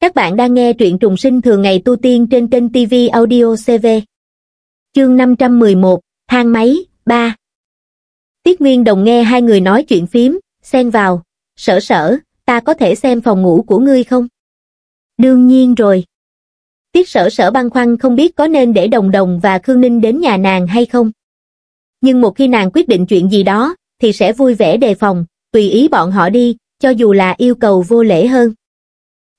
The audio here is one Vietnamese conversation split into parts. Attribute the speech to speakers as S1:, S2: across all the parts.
S1: Các bạn đang nghe truyện trùng sinh thường ngày tu tiên trên kênh TV Audio CV. Chương 511, thang máy, 3. Tiết Nguyên Đồng nghe hai người nói chuyện phím, xen vào, sở sở, ta có thể xem phòng ngủ của ngươi không? Đương nhiên rồi. Tiết sở sở băn khoăn không biết có nên để Đồng Đồng và Khương Ninh đến nhà nàng hay không. Nhưng một khi nàng quyết định chuyện gì đó, thì sẽ vui vẻ đề phòng, tùy ý bọn họ đi, cho dù là yêu cầu vô lễ hơn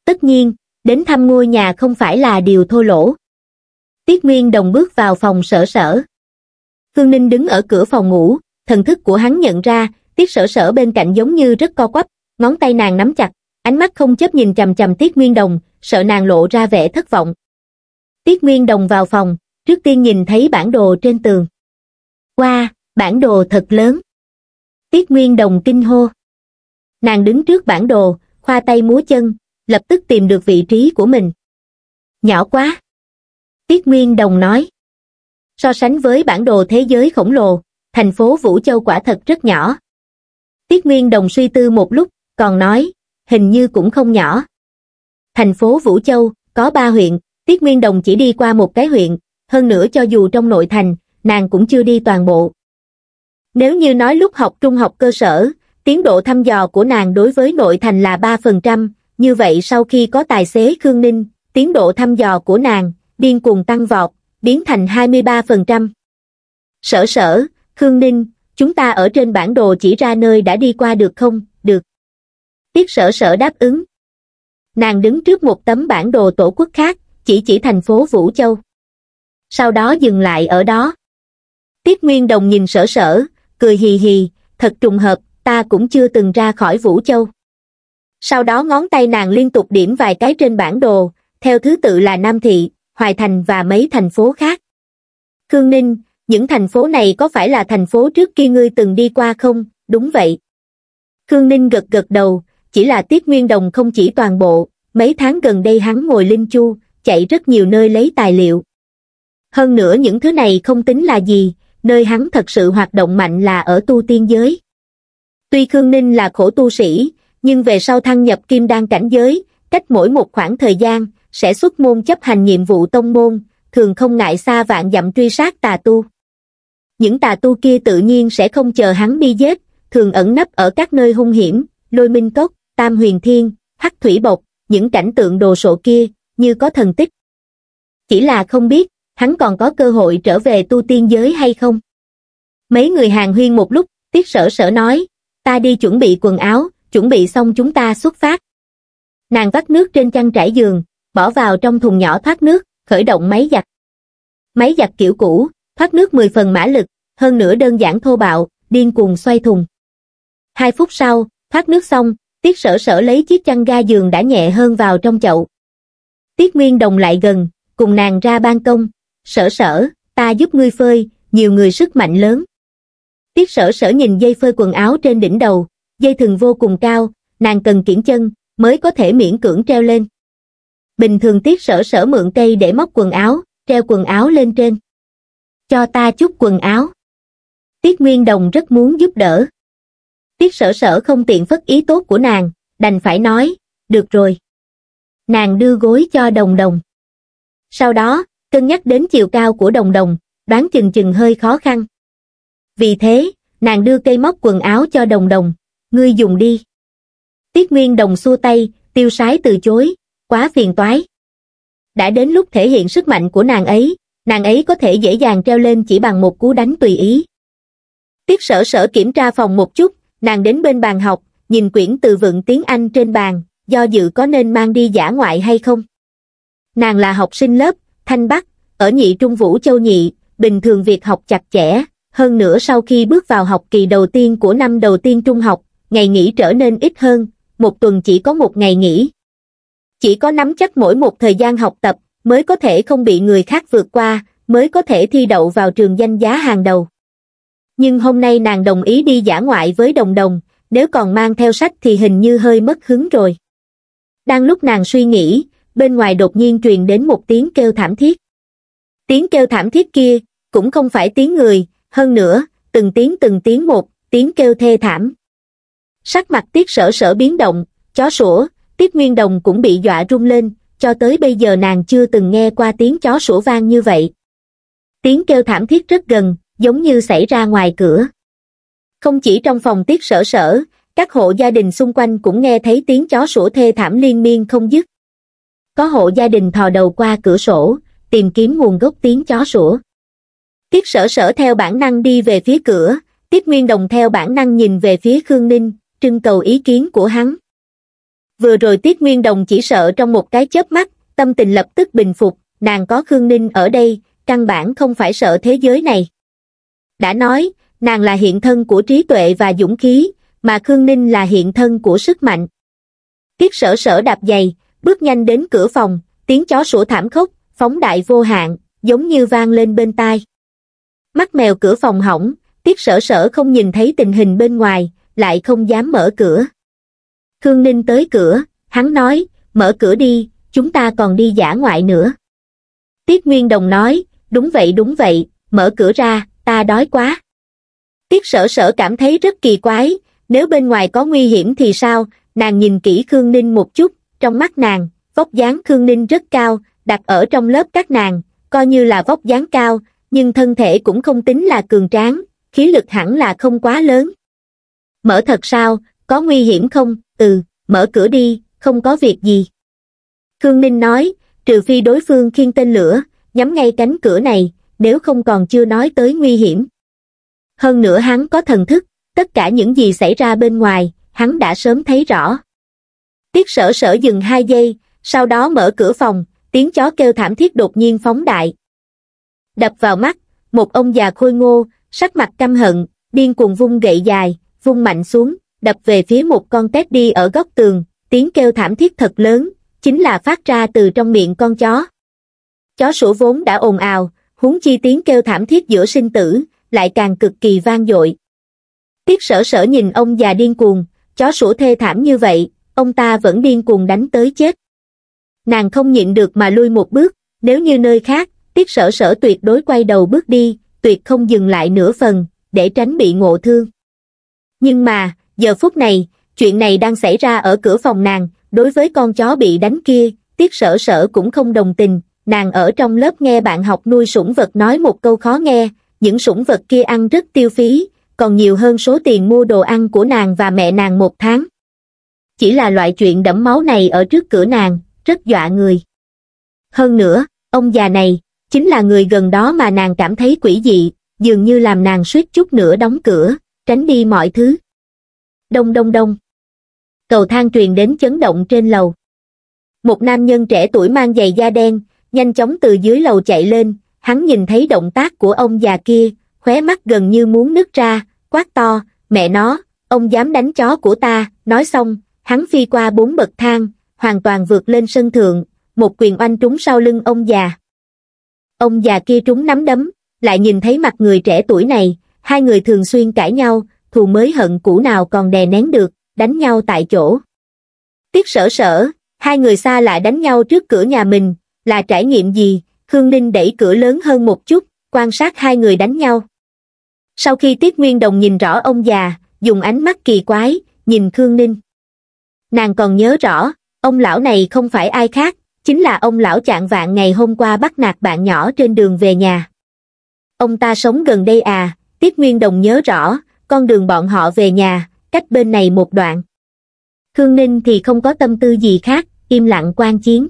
S1: tất nhiên đến thăm ngôi nhà không phải là điều thô lỗ tiết nguyên đồng bước vào phòng sở sở Phương ninh đứng ở cửa phòng ngủ thần thức của hắn nhận ra tiết sở sở bên cạnh giống như rất co quắp ngón tay nàng nắm chặt ánh mắt không chấp nhìn chằm chằm tiết nguyên đồng sợ nàng lộ ra vẻ thất vọng tiết nguyên đồng vào phòng trước tiên nhìn thấy bản đồ trên tường qua wow, bản đồ thật lớn tiết nguyên đồng kinh hô nàng đứng trước bản đồ khoa tay múa chân lập tức tìm được vị trí của mình nhỏ quá tiết nguyên đồng nói so sánh với bản đồ thế giới khổng lồ thành phố vũ châu quả thật rất nhỏ tiết nguyên đồng suy tư một lúc còn nói hình như cũng không nhỏ thành phố vũ châu có ba huyện tiết nguyên đồng chỉ đi qua một cái huyện hơn nữa cho dù trong nội thành nàng cũng chưa đi toàn bộ nếu như nói lúc học trung học cơ sở tiến độ thăm dò của nàng đối với nội thành là ba phần trăm như vậy sau khi có tài xế Khương Ninh, tiến độ thăm dò của nàng, điên cuồng tăng vọt, biến thành 23%. Sở sở, Khương Ninh, chúng ta ở trên bản đồ chỉ ra nơi đã đi qua được không, được. Tiết sở sở đáp ứng. Nàng đứng trước một tấm bản đồ tổ quốc khác, chỉ chỉ thành phố Vũ Châu. Sau đó dừng lại ở đó. Tiết Nguyên Đồng nhìn sở sở, cười hì hì, thật trùng hợp, ta cũng chưa từng ra khỏi Vũ Châu sau đó ngón tay nàng liên tục điểm vài cái trên bản đồ theo thứ tự là nam thị hoài thành và mấy thành phố khác khương ninh những thành phố này có phải là thành phố trước kia ngươi từng đi qua không đúng vậy khương ninh gật gật đầu chỉ là tiết nguyên đồng không chỉ toàn bộ mấy tháng gần đây hắn ngồi linh chu chạy rất nhiều nơi lấy tài liệu hơn nữa những thứ này không tính là gì nơi hắn thật sự hoạt động mạnh là ở tu tiên giới tuy khương ninh là khổ tu sĩ nhưng về sau thăng nhập kim đan cảnh giới, cách mỗi một khoảng thời gian, sẽ xuất môn chấp hành nhiệm vụ tông môn, thường không ngại xa vạn dặm truy sát tà tu. Những tà tu kia tự nhiên sẽ không chờ hắn đi giết, thường ẩn nấp ở các nơi hung hiểm, lôi minh cốc, tam huyền thiên, hắc thủy bộc, những cảnh tượng đồ sộ kia, như có thần tích. Chỉ là không biết, hắn còn có cơ hội trở về tu tiên giới hay không. Mấy người hàng huyên một lúc, tiết sở sở nói, ta đi chuẩn bị quần áo, chuẩn bị xong chúng ta xuất phát. Nàng vắt nước trên chăn trải giường, bỏ vào trong thùng nhỏ thoát nước, khởi động máy giặt. Máy giặt kiểu cũ, thoát nước 10 phần mã lực, hơn nữa đơn giản thô bạo, điên cuồng xoay thùng. Hai phút sau, thoát nước xong, Tiết sở sở lấy chiếc chăn ga giường đã nhẹ hơn vào trong chậu. Tiết Nguyên Đồng lại gần, cùng nàng ra ban công. Sở sở, ta giúp ngươi phơi, nhiều người sức mạnh lớn. Tiết sở sở nhìn dây phơi quần áo trên đỉnh đầu, dây thừng vô cùng cao, nàng cần kiển chân, mới có thể miễn cưỡng treo lên. Bình thường tiết sở sở mượn cây để móc quần áo, treo quần áo lên trên. Cho ta chút quần áo. Tiết Nguyên Đồng rất muốn giúp đỡ. Tiết sở sở không tiện phất ý tốt của nàng, đành phải nói, được rồi. Nàng đưa gối cho đồng đồng. Sau đó, cân nhắc đến chiều cao của đồng đồng, đoán chừng chừng hơi khó khăn. Vì thế, nàng đưa cây móc quần áo cho đồng đồng, ngươi dùng đi. Tiết Nguyên Đồng xua tay, tiêu sái từ chối, quá phiền toái. Đã đến lúc thể hiện sức mạnh của nàng ấy, nàng ấy có thể dễ dàng treo lên chỉ bằng một cú đánh tùy ý. Tiết sở sở kiểm tra phòng một chút, nàng đến bên bàn học, nhìn quyển từ vựng tiếng Anh trên bàn, do dự có nên mang đi giả ngoại hay không. Nàng là học sinh lớp, Thanh Bắc, ở nhị Trung Vũ Châu Nhị, bình thường việc học chặt chẽ, hơn nữa sau khi bước vào học kỳ đầu tiên của năm đầu tiên trung học, ngày nghỉ trở nên ít hơn một tuần chỉ có một ngày nghỉ chỉ có nắm chắc mỗi một thời gian học tập mới có thể không bị người khác vượt qua mới có thể thi đậu vào trường danh giá hàng đầu nhưng hôm nay nàng đồng ý đi giả ngoại với đồng đồng nếu còn mang theo sách thì hình như hơi mất hứng rồi đang lúc nàng suy nghĩ bên ngoài đột nhiên truyền đến một tiếng kêu thảm thiết tiếng kêu thảm thiết kia cũng không phải tiếng người hơn nữa từng tiếng từng tiếng một tiếng kêu thê thảm Sắc mặt tiết sở sở biến động, chó sủa, tiết nguyên đồng cũng bị dọa rung lên, cho tới bây giờ nàng chưa từng nghe qua tiếng chó sủa vang như vậy. Tiếng kêu thảm thiết rất gần, giống như xảy ra ngoài cửa. Không chỉ trong phòng tiết sở sở, các hộ gia đình xung quanh cũng nghe thấy tiếng chó sủa thê thảm liên miên không dứt. Có hộ gia đình thò đầu qua cửa sổ, tìm kiếm nguồn gốc tiếng chó sủa. Tiết sở sở theo bản năng đi về phía cửa, Tiết Nguyên Đồng theo bản năng nhìn về phía Khương Ninh, trưng cầu ý kiến của hắn vừa rồi tiết nguyên đồng chỉ sợ trong một cái chớp mắt tâm tình lập tức bình phục nàng có khương ninh ở đây căn bản không phải sợ thế giới này đã nói nàng là hiện thân của trí tuệ và dũng khí mà khương ninh là hiện thân của sức mạnh tiết sở sở đạp giày bước nhanh đến cửa phòng tiếng chó sủa thảm khốc phóng đại vô hạn giống như vang lên bên tai mắt mèo cửa phòng hỏng tiết sở sở không nhìn thấy tình hình bên ngoài lại không dám mở cửa. Khương Ninh tới cửa, hắn nói, mở cửa đi, chúng ta còn đi giả ngoại nữa. Tiết Nguyên Đồng nói, đúng vậy đúng vậy, mở cửa ra, ta đói quá. Tiết sở sở cảm thấy rất kỳ quái, nếu bên ngoài có nguy hiểm thì sao, nàng nhìn kỹ Khương Ninh một chút, trong mắt nàng, vóc dáng Khương Ninh rất cao, đặt ở trong lớp các nàng, coi như là vóc dáng cao, nhưng thân thể cũng không tính là cường tráng, khí lực hẳn là không quá lớn mở thật sao có nguy hiểm không ừ mở cửa đi không có việc gì khương ninh nói trừ phi đối phương khiên tên lửa nhắm ngay cánh cửa này nếu không còn chưa nói tới nguy hiểm hơn nữa hắn có thần thức tất cả những gì xảy ra bên ngoài hắn đã sớm thấy rõ tiết sở sở dừng hai giây sau đó mở cửa phòng tiếng chó kêu thảm thiết đột nhiên phóng đại đập vào mắt một ông già khôi ngô sắc mặt căm hận điên cuồng vung gậy dài vung mạnh xuống, đập về phía một con tép đi ở góc tường, tiếng kêu thảm thiết thật lớn, chính là phát ra từ trong miệng con chó. Chó sủa vốn đã ồn ào, huống chi tiếng kêu thảm thiết giữa sinh tử, lại càng cực kỳ vang dội. Tiết sở sở nhìn ông già điên cuồng, chó sủa thê thảm như vậy, ông ta vẫn điên cuồng đánh tới chết. Nàng không nhịn được mà lui một bước, nếu như nơi khác, tiết sở sở tuyệt đối quay đầu bước đi, tuyệt không dừng lại nửa phần, để tránh bị ngộ thương. Nhưng mà, giờ phút này, chuyện này đang xảy ra ở cửa phòng nàng, đối với con chó bị đánh kia, tiết sở sở cũng không đồng tình, nàng ở trong lớp nghe bạn học nuôi sủng vật nói một câu khó nghe, những sủng vật kia ăn rất tiêu phí, còn nhiều hơn số tiền mua đồ ăn của nàng và mẹ nàng một tháng. Chỉ là loại chuyện đẫm máu này ở trước cửa nàng, rất dọa người. Hơn nữa, ông già này, chính là người gần đó mà nàng cảm thấy quỷ dị, dường như làm nàng suýt chút nữa đóng cửa, tránh đi mọi thứ. Đông đông đông. Cầu thang truyền đến chấn động trên lầu. Một nam nhân trẻ tuổi mang giày da đen, nhanh chóng từ dưới lầu chạy lên, hắn nhìn thấy động tác của ông già kia, khóe mắt gần như muốn nứt ra, quát to, mẹ nó, ông dám đánh chó của ta, nói xong, hắn phi qua bốn bậc thang, hoàn toàn vượt lên sân thượng, một quyền oanh trúng sau lưng ông già. Ông già kia trúng nắm đấm, lại nhìn thấy mặt người trẻ tuổi này, Hai người thường xuyên cãi nhau, thù mới hận cũ nào còn đè nén được, đánh nhau tại chỗ. Tiếc sở sở, hai người xa lại đánh nhau trước cửa nhà mình, là trải nghiệm gì, Khương Ninh đẩy cửa lớn hơn một chút, quan sát hai người đánh nhau. Sau khi Tiết Nguyên Đồng nhìn rõ ông già, dùng ánh mắt kỳ quái, nhìn Khương Ninh. Nàng còn nhớ rõ, ông lão này không phải ai khác, chính là ông lão chạng vạn ngày hôm qua bắt nạt bạn nhỏ trên đường về nhà. Ông ta sống gần đây à, Tiết Nguyên Đồng nhớ rõ, con đường bọn họ về nhà, cách bên này một đoạn. Khương Ninh thì không có tâm tư gì khác, im lặng quan chiến.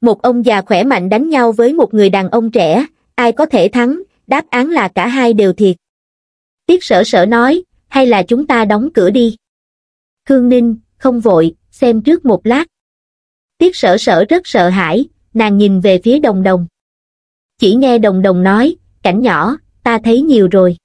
S1: Một ông già khỏe mạnh đánh nhau với một người đàn ông trẻ, ai có thể thắng, đáp án là cả hai đều thiệt. Tiết sở sở nói, hay là chúng ta đóng cửa đi. Khương Ninh, không vội, xem trước một lát. Tiết sở sở rất sợ hãi, nàng nhìn về phía đồng đồng. Chỉ nghe đồng đồng nói, cảnh nhỏ, ta thấy nhiều rồi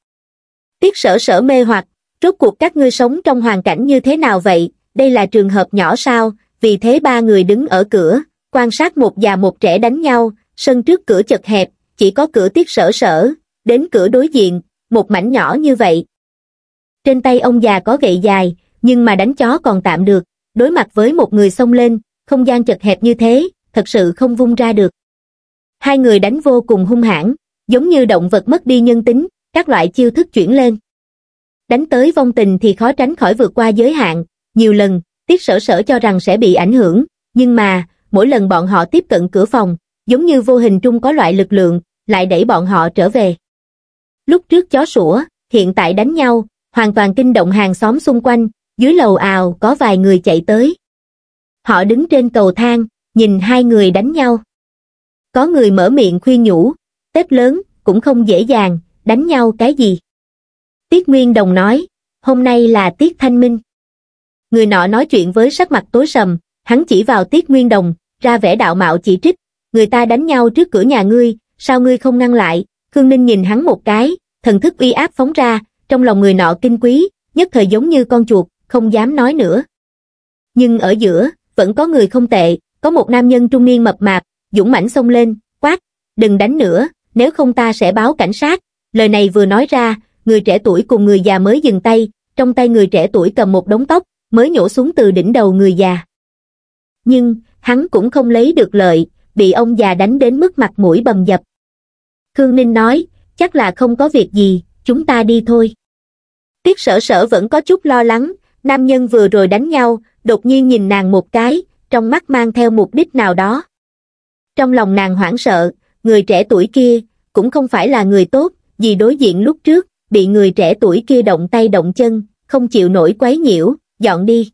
S1: tiết sở sở mê hoặc rốt cuộc các ngươi sống trong hoàn cảnh như thế nào vậy đây là trường hợp nhỏ sao vì thế ba người đứng ở cửa quan sát một già một trẻ đánh nhau sân trước cửa chật hẹp chỉ có cửa tiết sở sở đến cửa đối diện một mảnh nhỏ như vậy trên tay ông già có gậy dài nhưng mà đánh chó còn tạm được đối mặt với một người xông lên không gian chật hẹp như thế thật sự không vung ra được hai người đánh vô cùng hung hãn giống như động vật mất đi nhân tính, các loại chiêu thức chuyển lên. Đánh tới vong tình thì khó tránh khỏi vượt qua giới hạn, nhiều lần, tiết sở sở cho rằng sẽ bị ảnh hưởng, nhưng mà, mỗi lần bọn họ tiếp cận cửa phòng, giống như vô hình trung có loại lực lượng, lại đẩy bọn họ trở về. Lúc trước chó sủa, hiện tại đánh nhau, hoàn toàn kinh động hàng xóm xung quanh, dưới lầu ào có vài người chạy tới. Họ đứng trên cầu thang, nhìn hai người đánh nhau. Có người mở miệng khuyên nhủ, Tết lớn, cũng không dễ dàng, đánh nhau cái gì. Tiết Nguyên Đồng nói, hôm nay là Tiết Thanh Minh. Người nọ nói chuyện với sắc mặt tối sầm, hắn chỉ vào Tiết Nguyên Đồng, ra vẻ đạo mạo chỉ trích, người ta đánh nhau trước cửa nhà ngươi, sao ngươi không ngăn lại, Khương Ninh nhìn hắn một cái, thần thức uy áp phóng ra, trong lòng người nọ kinh quý, nhất thời giống như con chuột, không dám nói nữa. Nhưng ở giữa, vẫn có người không tệ, có một nam nhân trung niên mập mạp, dũng mãnh xông lên, quát, đừng đánh nữa, nếu không ta sẽ báo cảnh sát. Lời này vừa nói ra, người trẻ tuổi cùng người già mới dừng tay, trong tay người trẻ tuổi cầm một đống tóc, mới nhổ xuống từ đỉnh đầu người già. Nhưng, hắn cũng không lấy được lợi, bị ông già đánh đến mức mặt mũi bầm dập. Khương Ninh nói, chắc là không có việc gì, chúng ta đi thôi. Tiết sở sở vẫn có chút lo lắng, nam nhân vừa rồi đánh nhau, đột nhiên nhìn nàng một cái, trong mắt mang theo mục đích nào đó. Trong lòng nàng hoảng sợ, người trẻ tuổi kia cũng không phải là người tốt, vì đối diện lúc trước, bị người trẻ tuổi kia động tay động chân, không chịu nổi quấy nhiễu, dọn đi.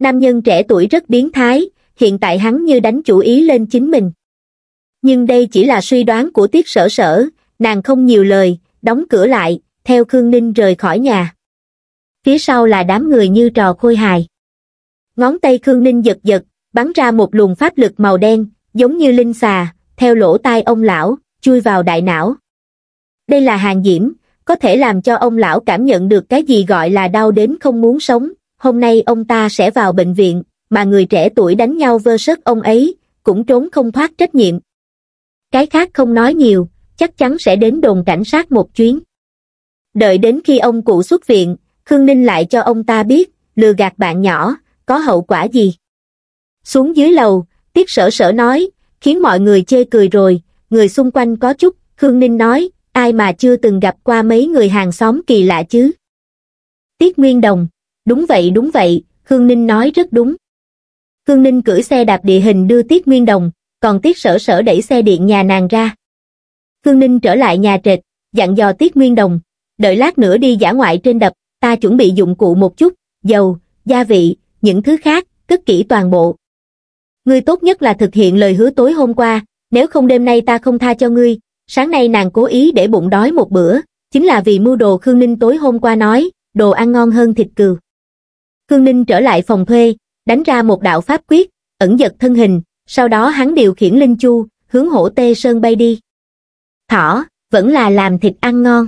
S1: Nam nhân trẻ tuổi rất biến thái, hiện tại hắn như đánh chủ ý lên chính mình. Nhưng đây chỉ là suy đoán của tiết sở sở, nàng không nhiều lời, đóng cửa lại, theo Khương Ninh rời khỏi nhà. Phía sau là đám người như trò khôi hài. Ngón tay Khương Ninh giật giật, bắn ra một luồng pháp lực màu đen, giống như linh xà, theo lỗ tai ông lão, chui vào đại não. Đây là hàng diễm, có thể làm cho ông lão cảm nhận được cái gì gọi là đau đến không muốn sống. Hôm nay ông ta sẽ vào bệnh viện, mà người trẻ tuổi đánh nhau vơ sớt ông ấy, cũng trốn không thoát trách nhiệm. Cái khác không nói nhiều, chắc chắn sẽ đến đồn cảnh sát một chuyến. Đợi đến khi ông cụ xuất viện, Khương Ninh lại cho ông ta biết, lừa gạt bạn nhỏ, có hậu quả gì. Xuống dưới lầu, Tiết sở sở nói, khiến mọi người chê cười rồi người xung quanh có chút khương ninh nói ai mà chưa từng gặp qua mấy người hàng xóm kỳ lạ chứ tiết nguyên đồng đúng vậy đúng vậy khương ninh nói rất đúng khương ninh cưỡi xe đạp địa hình đưa tiết nguyên đồng còn tiết sở sở đẩy xe điện nhà nàng ra khương ninh trở lại nhà trệt dặn dò tiết nguyên đồng đợi lát nữa đi giả ngoại trên đập ta chuẩn bị dụng cụ một chút dầu gia vị những thứ khác cất kỹ toàn bộ ngươi tốt nhất là thực hiện lời hứa tối hôm qua, nếu không đêm nay ta không tha cho ngươi. Sáng nay nàng cố ý để bụng đói một bữa, chính là vì mưu đồ Khương Ninh tối hôm qua nói, đồ ăn ngon hơn thịt cừu. Khương Ninh trở lại phòng thuê, đánh ra một đạo pháp quyết, ẩn giật thân hình, sau đó hắn điều khiển Linh Chu, hướng hổ Tê Sơn bay đi. Thỏ, vẫn là làm thịt ăn ngon.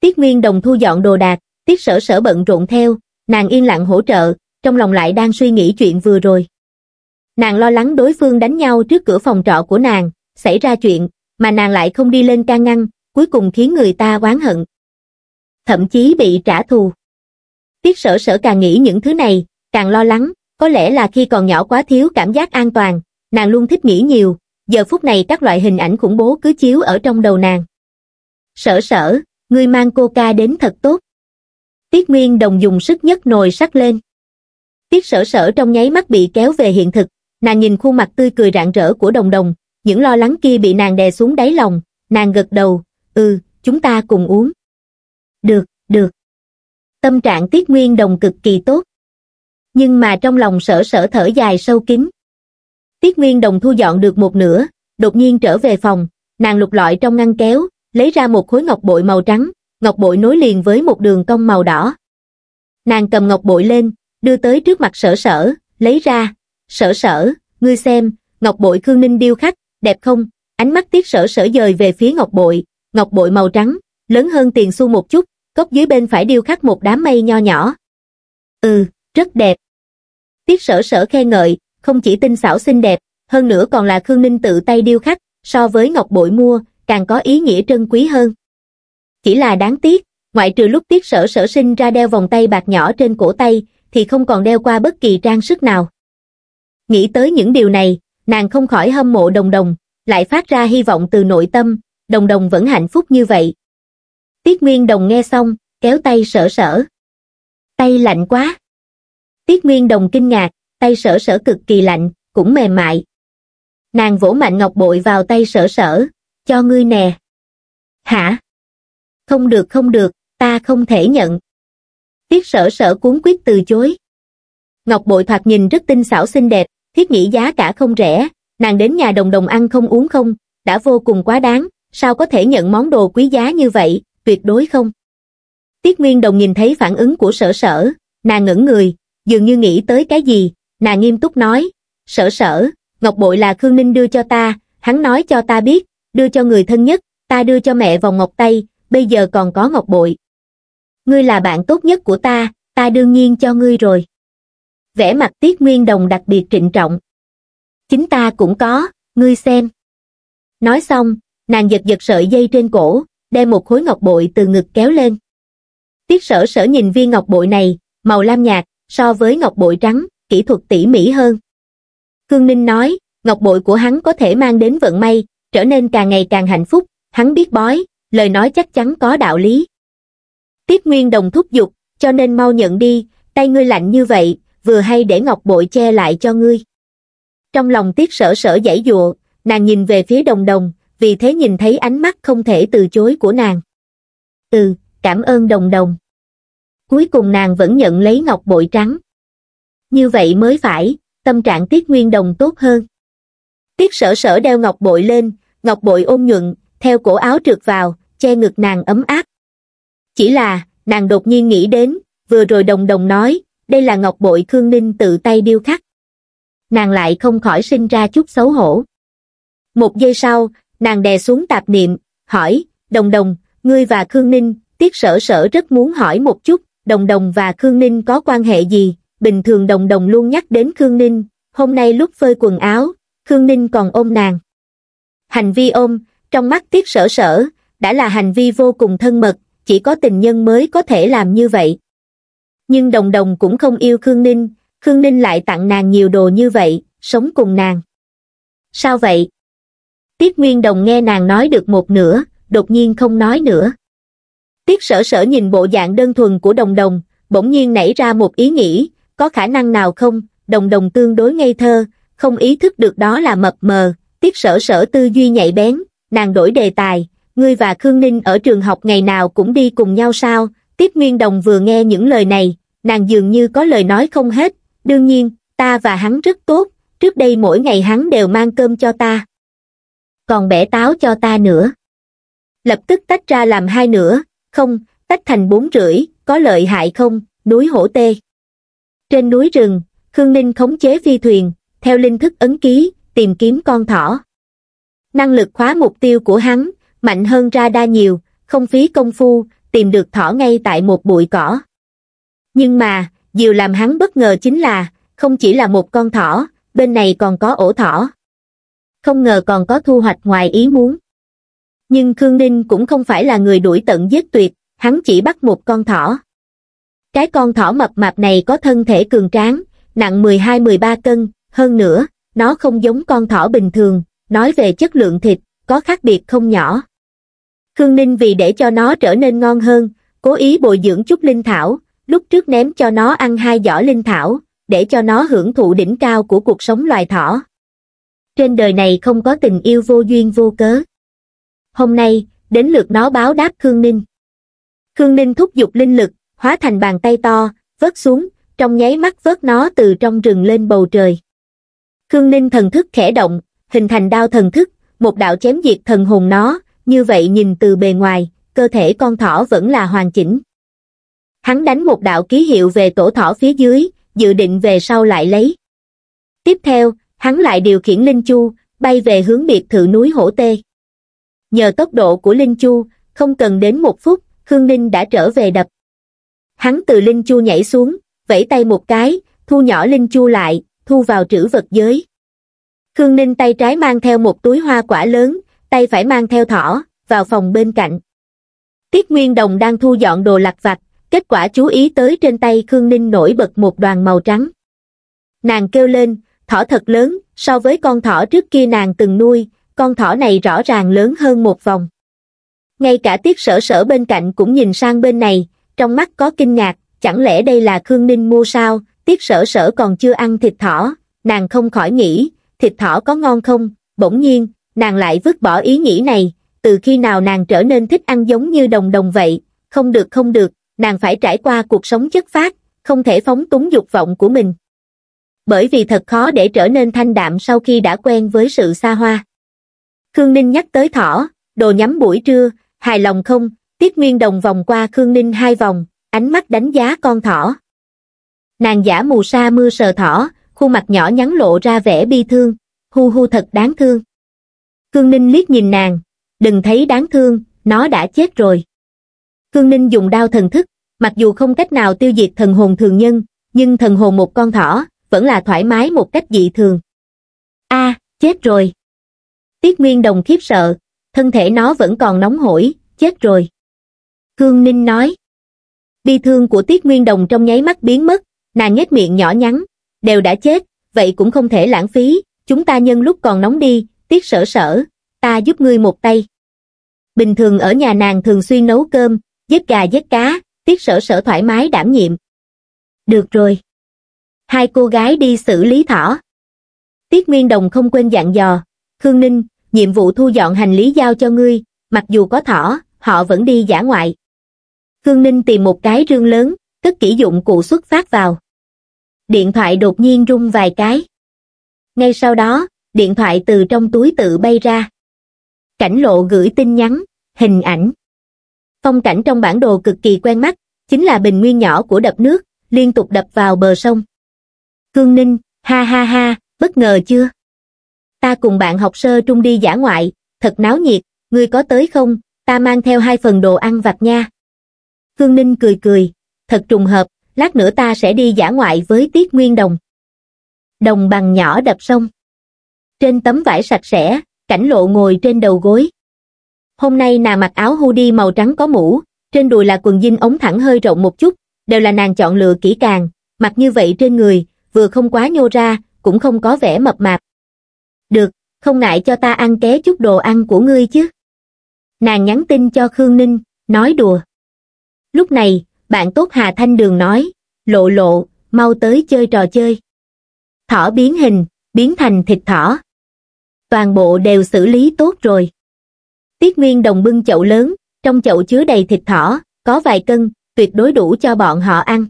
S1: Tiết Nguyên Đồng thu dọn đồ đạc, Tiết Sở Sở bận rộn theo, nàng yên lặng hỗ trợ, trong lòng lại đang suy nghĩ chuyện vừa rồi. Nàng lo lắng đối phương đánh nhau trước cửa phòng trọ của nàng, xảy ra chuyện, mà nàng lại không đi lên can ngăn, cuối cùng khiến người ta oán hận. Thậm chí bị trả thù. Tiết sở sở càng nghĩ những thứ này, càng lo lắng, có lẽ là khi còn nhỏ quá thiếu cảm giác an toàn, nàng luôn thích nghĩ nhiều, giờ phút này các loại hình ảnh khủng bố cứ chiếu ở trong đầu nàng. Sở sở, ngươi mang cô ca đến thật tốt. Tiết Nguyên Đồng dùng sức nhất nồi sắt lên. Tiết sở sở trong nháy mắt bị kéo về hiện thực, nàng nhìn khuôn mặt tươi cười rạng rỡ của đồng đồng, những lo lắng kia bị nàng đè xuống đáy lòng, nàng gật đầu, ừ, chúng ta cùng uống. Được, được. Tâm trạng tiết nguyên đồng cực kỳ tốt. Nhưng mà trong lòng sở sở thở dài sâu kín. Tiết nguyên đồng thu dọn được một nửa, đột nhiên trở về phòng, nàng lục lọi trong ngăn kéo, lấy ra một khối ngọc bội màu trắng, ngọc bội nối liền với một đường cong màu đỏ. Nàng cầm ngọc bội lên, đưa tới trước mặt sở sở, lấy ra, sở sở, ngươi xem, ngọc bội Khương Ninh điêu khắc, đẹp không? Ánh mắt tiết sở sở dời về phía ngọc bội, ngọc bội màu trắng, lớn hơn tiền xu một chút, góc dưới bên phải điêu khắc một đám mây nho nhỏ. Ừ, rất đẹp. Tiết sở sở khen ngợi, không chỉ tinh xảo xinh đẹp, hơn nữa còn là Khương Ninh tự tay điêu khắc, so với ngọc bội mua, càng có ý nghĩa trân quý hơn. Chỉ là đáng tiếc, ngoại trừ lúc tiết sở sở sinh ra đeo vòng tay bạc nhỏ trên cổ tay, thì không còn đeo qua bất kỳ trang sức nào. Nghĩ tới những điều này, nàng không khỏi hâm mộ đồng đồng, lại phát ra hy vọng từ nội tâm, đồng đồng vẫn hạnh phúc như vậy. Tiết Nguyên Đồng nghe xong, kéo tay sở sở. Tay lạnh quá. Tiết Nguyên Đồng kinh ngạc, tay sở sở cực kỳ lạnh, cũng mềm mại. Nàng vỗ mạnh ngọc bội vào tay sở sở, cho ngươi nè. Hả? Không được không được, ta không thể nhận. Tiết sở sở cuốn quyết từ chối. Ngọc bội thoạt nhìn rất tinh xảo xinh đẹp, thiết nghĩ giá cả không rẻ, nàng đến nhà đồng đồng ăn không uống không, đã vô cùng quá đáng, sao có thể nhận món đồ quý giá như vậy, tuyệt đối không. Tiết Nguyên Đồng nhìn thấy phản ứng của sở sở, nàng ngẩn người, dường như nghĩ tới cái gì, nàng nghiêm túc nói, sở sở, ngọc bội là Khương Ninh đưa cho ta, hắn nói cho ta biết, đưa cho người thân nhất, ta đưa cho mẹ vòng ngọc tay, bây giờ còn có ngọc bội. Ngươi là bạn tốt nhất của ta, ta đương nhiên cho ngươi rồi vẻ mặt tiết nguyên đồng đặc biệt trịnh trọng chính ta cũng có ngươi xem nói xong nàng giật giật sợi dây trên cổ đem một khối ngọc bội từ ngực kéo lên tiết sở sở nhìn viên ngọc bội này màu lam nhạt so với ngọc bội trắng kỹ thuật tỉ mỉ hơn khương ninh nói ngọc bội của hắn có thể mang đến vận may trở nên càng ngày càng hạnh phúc hắn biết bói lời nói chắc chắn có đạo lý tiết nguyên đồng thúc giục cho nên mau nhận đi tay ngươi lạnh như vậy vừa hay để ngọc bội che lại cho ngươi. Trong lòng tiếc sở sở giải dụa, nàng nhìn về phía đồng đồng, vì thế nhìn thấy ánh mắt không thể từ chối của nàng. Ừ, cảm ơn đồng đồng. Cuối cùng nàng vẫn nhận lấy ngọc bội trắng. Như vậy mới phải, tâm trạng tiết nguyên đồng tốt hơn. Tiết sở sở đeo ngọc bội lên, ngọc bội ôm nhuận, theo cổ áo trượt vào, che ngực nàng ấm áp. Chỉ là, nàng đột nhiên nghĩ đến, vừa rồi đồng đồng nói, đây là ngọc bội Khương Ninh tự tay điêu khắc. Nàng lại không khỏi sinh ra chút xấu hổ. Một giây sau, nàng đè xuống tạp niệm, hỏi, đồng đồng, ngươi và Khương Ninh, tiết sở sở rất muốn hỏi một chút, đồng đồng và Khương Ninh có quan hệ gì, bình thường đồng đồng luôn nhắc đến Khương Ninh, hôm nay lúc phơi quần áo, Khương Ninh còn ôm nàng. Hành vi ôm, trong mắt tiết sở sở, đã là hành vi vô cùng thân mật, chỉ có tình nhân mới có thể làm như vậy nhưng đồng đồng cũng không yêu Khương Ninh, Khương Ninh lại tặng nàng nhiều đồ như vậy, sống cùng nàng. Sao vậy? Tiết Nguyên Đồng nghe nàng nói được một nửa, đột nhiên không nói nữa. Tiết sở sở nhìn bộ dạng đơn thuần của đồng đồng, bỗng nhiên nảy ra một ý nghĩ, có khả năng nào không, đồng đồng tương đối ngây thơ, không ý thức được đó là mập mờ, tiết sở sở tư duy nhạy bén, nàng đổi đề tài, ngươi và Khương Ninh ở trường học ngày nào cũng đi cùng nhau sao, Tiếp Nguyên Đồng vừa nghe những lời này, nàng dường như có lời nói không hết, đương nhiên, ta và hắn rất tốt, trước đây mỗi ngày hắn đều mang cơm cho ta. Còn bẻ táo cho ta nữa. Lập tức tách ra làm hai nửa, không, tách thành bốn rưỡi, có lợi hại không, núi hổ tê. Trên núi rừng, Khương Ninh khống chế phi thuyền, theo linh thức ấn ký, tìm kiếm con thỏ. Năng lực khóa mục tiêu của hắn, mạnh hơn ra đa nhiều, không phí công phu, tìm được thỏ ngay tại một bụi cỏ. Nhưng mà, điều làm hắn bất ngờ chính là, không chỉ là một con thỏ, bên này còn có ổ thỏ. Không ngờ còn có thu hoạch ngoài ý muốn. Nhưng Khương Ninh cũng không phải là người đuổi tận giết tuyệt, hắn chỉ bắt một con thỏ. Cái con thỏ mập mạp này có thân thể cường tráng, nặng 12-13 cân, hơn nữa, nó không giống con thỏ bình thường, nói về chất lượng thịt, có khác biệt không nhỏ khương ninh vì để cho nó trở nên ngon hơn cố ý bồi dưỡng chút linh thảo lúc trước ném cho nó ăn hai giỏ linh thảo để cho nó hưởng thụ đỉnh cao của cuộc sống loài thỏ trên đời này không có tình yêu vô duyên vô cớ hôm nay đến lượt nó báo đáp khương ninh khương ninh thúc giục linh lực hóa thành bàn tay to vớt xuống trong nháy mắt vớt nó từ trong rừng lên bầu trời khương ninh thần thức khẽ động hình thành đao thần thức một đạo chém diệt thần hồn nó như vậy nhìn từ bề ngoài, cơ thể con thỏ vẫn là hoàn chỉnh. Hắn đánh một đạo ký hiệu về tổ thỏ phía dưới, dự định về sau lại lấy. Tiếp theo, hắn lại điều khiển Linh Chu, bay về hướng biệt thự núi Hổ Tê. Nhờ tốc độ của Linh Chu, không cần đến một phút, Khương Ninh đã trở về đập. Hắn từ Linh Chu nhảy xuống, vẫy tay một cái, thu nhỏ Linh Chu lại, thu vào trữ vật giới. Khương Ninh tay trái mang theo một túi hoa quả lớn, tay phải mang theo thỏ, vào phòng bên cạnh. Tiết Nguyên Đồng đang thu dọn đồ lặt vặt, kết quả chú ý tới trên tay Khương Ninh nổi bật một đoàn màu trắng. Nàng kêu lên, thỏ thật lớn, so với con thỏ trước kia nàng từng nuôi, con thỏ này rõ ràng lớn hơn một vòng. Ngay cả tiết sở sở bên cạnh cũng nhìn sang bên này, trong mắt có kinh ngạc, chẳng lẽ đây là Khương Ninh mua sao, tiết sở sở còn chưa ăn thịt thỏ, nàng không khỏi nghĩ, thịt thỏ có ngon không, bỗng nhiên, nàng lại vứt bỏ ý nghĩ này, từ khi nào nàng trở nên thích ăn giống như đồng đồng vậy, không được không được, nàng phải trải qua cuộc sống chất phát, không thể phóng túng dục vọng của mình. Bởi vì thật khó để trở nên thanh đạm sau khi đã quen với sự xa hoa. Khương Ninh nhắc tới thỏ, đồ nhắm buổi trưa, hài lòng không, Tiết Nguyên Đồng vòng qua Khương Ninh hai vòng, ánh mắt đánh giá con thỏ. Nàng giả mù sa mưa sờ thỏ, khuôn mặt nhỏ nhắn lộ ra vẻ bi thương, hu hu thật đáng thương. Khương Ninh liếc nhìn nàng, đừng thấy đáng thương, nó đã chết rồi. Khương Ninh dùng đao thần thức, mặc dù không cách nào tiêu diệt thần hồn thường nhân, nhưng thần hồn một con thỏ, vẫn là thoải mái một cách dị thường. a chết rồi. Tiết Nguyên Đồng khiếp sợ, thân thể nó vẫn còn nóng hổi, chết rồi. Khương Ninh nói. Bi thương của Tiết Nguyên Đồng trong nháy mắt biến mất, nàng nhếch miệng nhỏ nhắn, đều đã chết, vậy cũng không thể lãng phí, chúng ta nhân lúc còn nóng đi, tiết sở sở, ta giúp ngươi một tay. Bình thường ở nhà nàng thường xuyên nấu cơm, giết gà giết cá, tiết sở sở thoải mái đảm nhiệm. Được rồi. Hai cô gái đi xử lý thỏ. Tiết Nguyên Đồng không quên dặn dò, Khương Ninh, nhiệm vụ thu dọn hành lý giao cho ngươi, mặc dù có thỏ, họ vẫn đi giả ngoại. Khương Ninh tìm một cái rương lớn, cất kỹ dụng cụ xuất phát vào. Điện thoại đột nhiên rung vài cái. Ngay sau đó, điện thoại từ trong túi tự bay ra. Cảnh lộ gửi tin nhắn, hình ảnh. Phong cảnh trong bản đồ cực kỳ quen mắt, chính là bình nguyên nhỏ của đập nước, liên tục đập vào bờ sông. Cương Ninh, ha ha ha, bất ngờ chưa? Ta cùng bạn học sơ trung đi giả ngoại, thật náo nhiệt, ngươi có tới không, ta mang theo hai phần đồ ăn vặt nha. Cương Ninh cười cười, thật trùng hợp, lát nữa ta sẽ đi giả ngoại với Tiết Nguyên Đồng. Đồng bằng nhỏ đập sông. Trên tấm vải sạch sẽ, cảnh lộ ngồi trên đầu gối. Hôm nay nàng mặc áo hoodie màu trắng có mũ, trên đùi là quần jean ống thẳng hơi rộng một chút, đều là nàng chọn lựa kỹ càng, mặc như vậy trên người, vừa không quá nhô ra, cũng không có vẻ mập mạp. Được, không ngại cho ta ăn ké chút đồ ăn của ngươi chứ. Nàng nhắn tin cho Khương Ninh, nói đùa. Lúc này, bạn tốt Hà Thanh Đường nói, lộ lộ, mau tới chơi trò chơi. Thỏ biến hình, biến thành thịt thỏ. Toàn bộ đều xử lý tốt rồi. Tiết Nguyên Đồng bưng chậu lớn, trong chậu chứa đầy thịt thỏ, có vài cân, tuyệt đối đủ cho bọn họ ăn.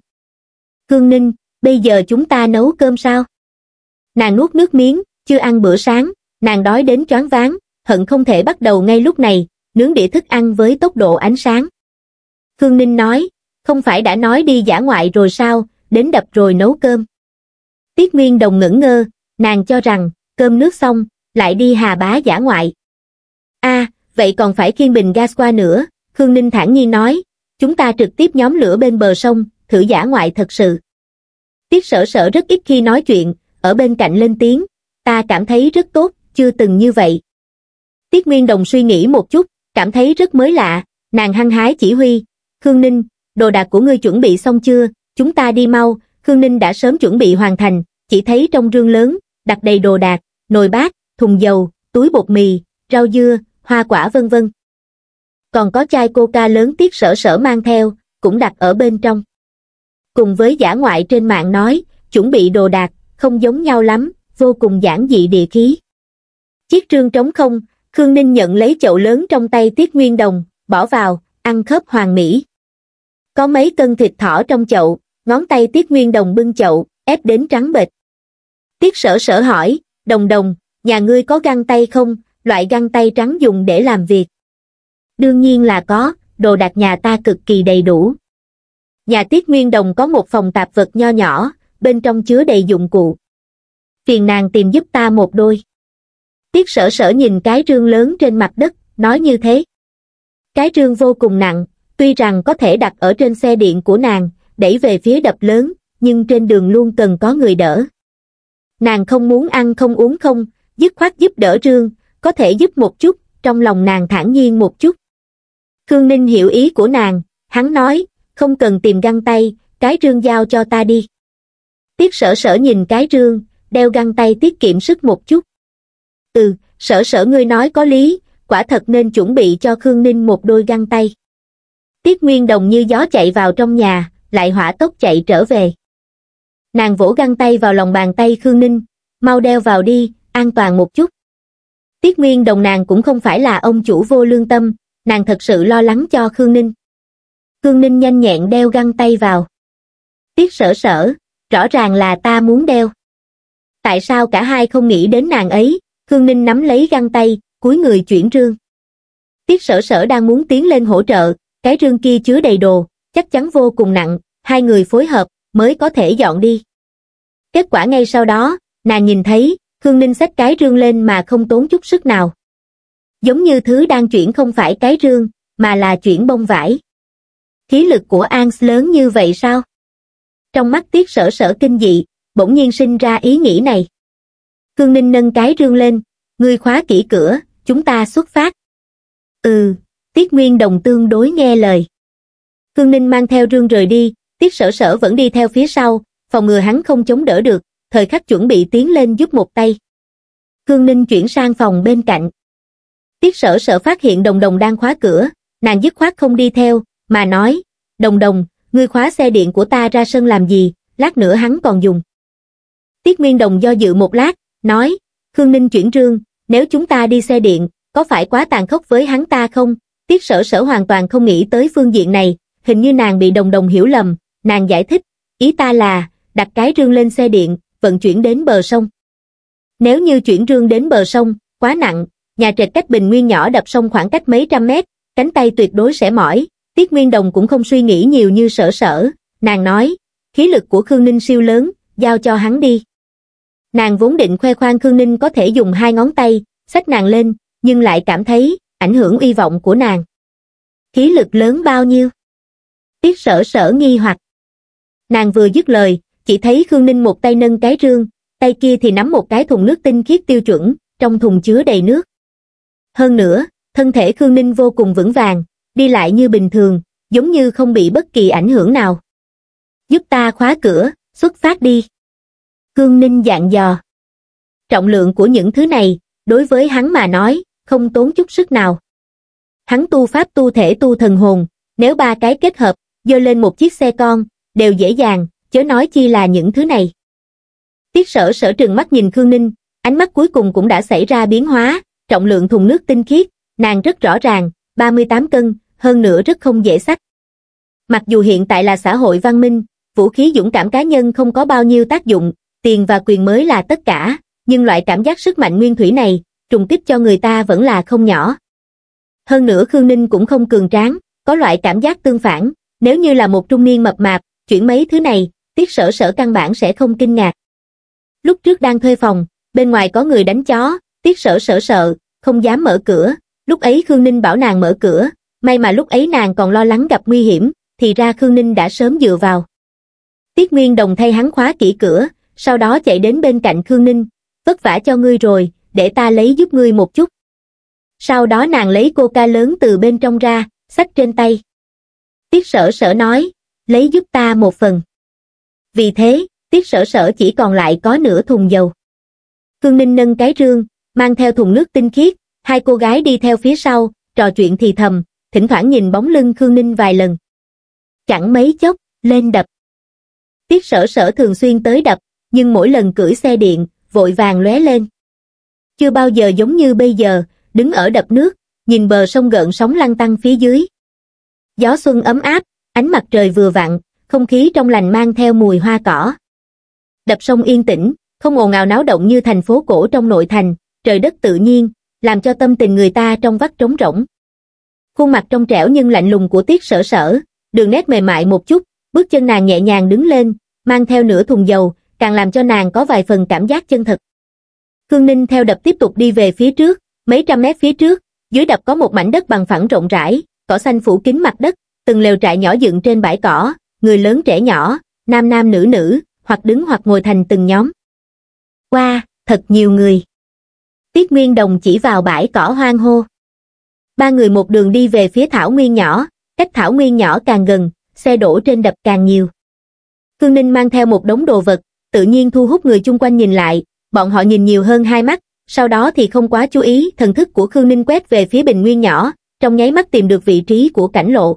S1: Khương Ninh, bây giờ chúng ta nấu cơm sao? Nàng nuốt nước miếng, chưa ăn bữa sáng, nàng đói đến choáng váng, hận không thể bắt đầu ngay lúc này, nướng đĩa thức ăn với tốc độ ánh sáng. Khương Ninh nói, không phải đã nói đi giả ngoại rồi sao, đến đập rồi nấu cơm. Tiết Nguyên Đồng ngẩn ngơ, nàng cho rằng, cơm nước xong, lại đi hà bá giả ngoại. a vậy còn phải kiên bình gas qua nữa, Khương Ninh thản nhiên nói, chúng ta trực tiếp nhóm lửa bên bờ sông, thử giả ngoại thật sự. Tiết sở sở rất ít khi nói chuyện, ở bên cạnh lên tiếng, ta cảm thấy rất tốt, chưa từng như vậy. Tiết Nguyên Đồng suy nghĩ một chút, cảm thấy rất mới lạ, nàng hăng hái chỉ huy, Khương Ninh, đồ đạc của ngươi chuẩn bị xong chưa, chúng ta đi mau, Khương Ninh đã sớm chuẩn bị hoàn thành, chỉ thấy trong rương lớn, đặt đầy đồ đạc, nồi bát, thùng dầu, túi bột mì, rau dưa, hoa quả vân vân. Còn có chai coca lớn tiết sở sở mang theo, cũng đặt ở bên trong. Cùng với giả ngoại trên mạng nói, chuẩn bị đồ đạc, không giống nhau lắm, vô cùng giản dị địa khí. Chiếc trương trống không, Khương Ninh nhận lấy chậu lớn trong tay Tiết Nguyên Đồng, bỏ vào, ăn khớp hoàng mỹ. Có mấy cân thịt thỏ trong chậu, ngón tay Tiết Nguyên Đồng bưng chậu, ép đến trắng bệch. Tiết sở sở hỏi, đồng đồng, nhà ngươi có găng tay không, loại găng tay trắng dùng để làm việc. Đương nhiên là có, đồ đạc nhà ta cực kỳ đầy đủ. Nhà Tiết Nguyên Đồng có một phòng tạp vật nho nhỏ, bên trong chứa đầy dụng cụ. Phiền nàng tìm giúp ta một đôi. Tiết sở sở nhìn cái rương lớn trên mặt đất, nói như thế. Cái rương vô cùng nặng, tuy rằng có thể đặt ở trên xe điện của nàng, đẩy về phía đập lớn, nhưng trên đường luôn cần có người đỡ nàng không muốn ăn không uống không dứt khoát giúp đỡ trương có thể giúp một chút trong lòng nàng thản nhiên một chút khương ninh hiểu ý của nàng hắn nói không cần tìm găng tay cái trương giao cho ta đi tiết sở sở nhìn cái trương đeo găng tay tiết kiệm sức một chút ừ sở sở ngươi nói có lý quả thật nên chuẩn bị cho khương ninh một đôi găng tay tiết nguyên đồng như gió chạy vào trong nhà lại hỏa tốc chạy trở về nàng vỗ găng tay vào lòng bàn tay khương ninh mau đeo vào đi an toàn một chút tiết nguyên đồng nàng cũng không phải là ông chủ vô lương tâm nàng thật sự lo lắng cho khương ninh khương ninh nhanh nhẹn đeo găng tay vào tiết sở sở rõ ràng là ta muốn đeo tại sao cả hai không nghĩ đến nàng ấy khương ninh nắm lấy găng tay cúi người chuyển rương tiết sở sở đang muốn tiến lên hỗ trợ cái rương kia chứa đầy đồ chắc chắn vô cùng nặng hai người phối hợp mới có thể dọn đi. Kết quả ngay sau đó, nàng nhìn thấy, Khương Ninh xách cái rương lên mà không tốn chút sức nào. Giống như thứ đang chuyển không phải cái rương, mà là chuyển bông vải. Khí lực của An lớn như vậy sao? Trong mắt tiết sở sở kinh dị, bỗng nhiên sinh ra ý nghĩ này. Khương Ninh nâng cái rương lên, ngươi khóa kỹ cửa, chúng ta xuất phát. Ừ, Tiết Nguyên Đồng tương đối nghe lời. Khương Ninh mang theo rương rời đi, tiết sở sở vẫn đi theo phía sau, phòng ngừa hắn không chống đỡ được, thời khắc chuẩn bị tiến lên giúp một tay. Khương Ninh chuyển sang phòng bên cạnh. Tiết sở sở phát hiện đồng đồng đang khóa cửa, nàng dứt khoát không đi theo, mà nói, đồng đồng, ngươi khóa xe điện của ta ra sân làm gì, lát nữa hắn còn dùng. Tiết Nguyên Đồng do dự một lát, nói, Khương Ninh chuyển trương, nếu chúng ta đi xe điện, có phải quá tàn khốc với hắn ta không? Tiết sở sở hoàn toàn không nghĩ tới phương diện này, hình như nàng bị đồng đồng hiểu lầm, nàng giải thích, ý ta là, đặt cái rương lên xe điện, vận chuyển đến bờ sông. Nếu như chuyển rương đến bờ sông, quá nặng, nhà trệt cách bình nguyên nhỏ đập sông khoảng cách mấy trăm mét, cánh tay tuyệt đối sẽ mỏi, Tiết Nguyên Đồng cũng không suy nghĩ nhiều như sở sở, nàng nói, khí lực của Khương Ninh siêu lớn, giao cho hắn đi. Nàng vốn định khoe khoang Khương Ninh có thể dùng hai ngón tay, xách nàng lên, nhưng lại cảm thấy, ảnh hưởng uy vọng của nàng. Khí lực lớn bao nhiêu? Tiết sở sở nghi hoặc nàng vừa dứt lời chỉ thấy khương ninh một tay nâng cái rương tay kia thì nắm một cái thùng nước tinh khiết tiêu chuẩn trong thùng chứa đầy nước hơn nữa thân thể khương ninh vô cùng vững vàng đi lại như bình thường giống như không bị bất kỳ ảnh hưởng nào giúp ta khóa cửa xuất phát đi khương ninh dạng dò trọng lượng của những thứ này đối với hắn mà nói không tốn chút sức nào hắn tu pháp tu thể tu thần hồn nếu ba cái kết hợp dơ lên một chiếc xe con đều dễ dàng, chớ nói chi là những thứ này. Tiết sở sở trừng mắt nhìn Khương Ninh, ánh mắt cuối cùng cũng đã xảy ra biến hóa, trọng lượng thùng nước tinh khiết, nàng rất rõ ràng, 38 cân, hơn nữa rất không dễ sách. Mặc dù hiện tại là xã hội văn minh, vũ khí dũng cảm cá nhân không có bao nhiêu tác dụng, tiền và quyền mới là tất cả, nhưng loại cảm giác sức mạnh nguyên thủy này, trùng kích cho người ta vẫn là không nhỏ. Hơn nữa Khương Ninh cũng không cường tráng, có loại cảm giác tương phản, nếu như là một trung niên mập mạp, Chuyển mấy thứ này, tiết sở sở căn bản sẽ không kinh ngạc. Lúc trước đang thuê phòng, bên ngoài có người đánh chó, tiết sở sở sợ, không dám mở cửa, lúc ấy Khương Ninh bảo nàng mở cửa, may mà lúc ấy nàng còn lo lắng gặp nguy hiểm, thì ra Khương Ninh đã sớm dựa vào. Tiết Nguyên đồng thay hắn khóa kỹ cửa, sau đó chạy đến bên cạnh Khương Ninh, vất vả cho ngươi rồi, để ta lấy giúp ngươi một chút. Sau đó nàng lấy coca lớn từ bên trong ra, sách trên tay. Tiết sở sở nói, lấy giúp ta một phần. Vì thế, tiết sở sở chỉ còn lại có nửa thùng dầu. Khương Ninh nâng cái rương, mang theo thùng nước tinh khiết, hai cô gái đi theo phía sau, trò chuyện thì thầm, thỉnh thoảng nhìn bóng lưng Khương Ninh vài lần. Chẳng mấy chốc, lên đập. Tiết sở sở thường xuyên tới đập, nhưng mỗi lần cưỡi xe điện, vội vàng lóe lên. Chưa bao giờ giống như bây giờ, đứng ở đập nước, nhìn bờ sông gợn sóng lăn tăn phía dưới. Gió xuân ấm áp, ánh mặt trời vừa vặn không khí trong lành mang theo mùi hoa cỏ đập sông yên tĩnh không ồn ào náo động như thành phố cổ trong nội thành trời đất tự nhiên làm cho tâm tình người ta trong vắt trống rỗng khuôn mặt trong trẻo nhưng lạnh lùng của tiết sở sở đường nét mềm mại một chút bước chân nàng nhẹ nhàng đứng lên mang theo nửa thùng dầu càng làm cho nàng có vài phần cảm giác chân thật khương ninh theo đập tiếp tục đi về phía trước mấy trăm mét phía trước dưới đập có một mảnh đất bằng phẳng rộng rãi cỏ xanh phủ kín mặt đất từng lều trại nhỏ dựng trên bãi cỏ, người lớn trẻ nhỏ, nam nam nữ nữ, hoặc đứng hoặc ngồi thành từng nhóm. Qua, wow, thật nhiều người. Tiết Nguyên Đồng chỉ vào bãi cỏ hoang hô. Ba người một đường đi về phía Thảo Nguyên nhỏ, cách Thảo Nguyên nhỏ càng gần, xe đổ trên đập càng nhiều. cương Ninh mang theo một đống đồ vật, tự nhiên thu hút người chung quanh nhìn lại, bọn họ nhìn nhiều hơn hai mắt, sau đó thì không quá chú ý, thần thức của Khương Ninh quét về phía bình nguyên nhỏ, trong nháy mắt tìm được vị trí của cảnh lộ.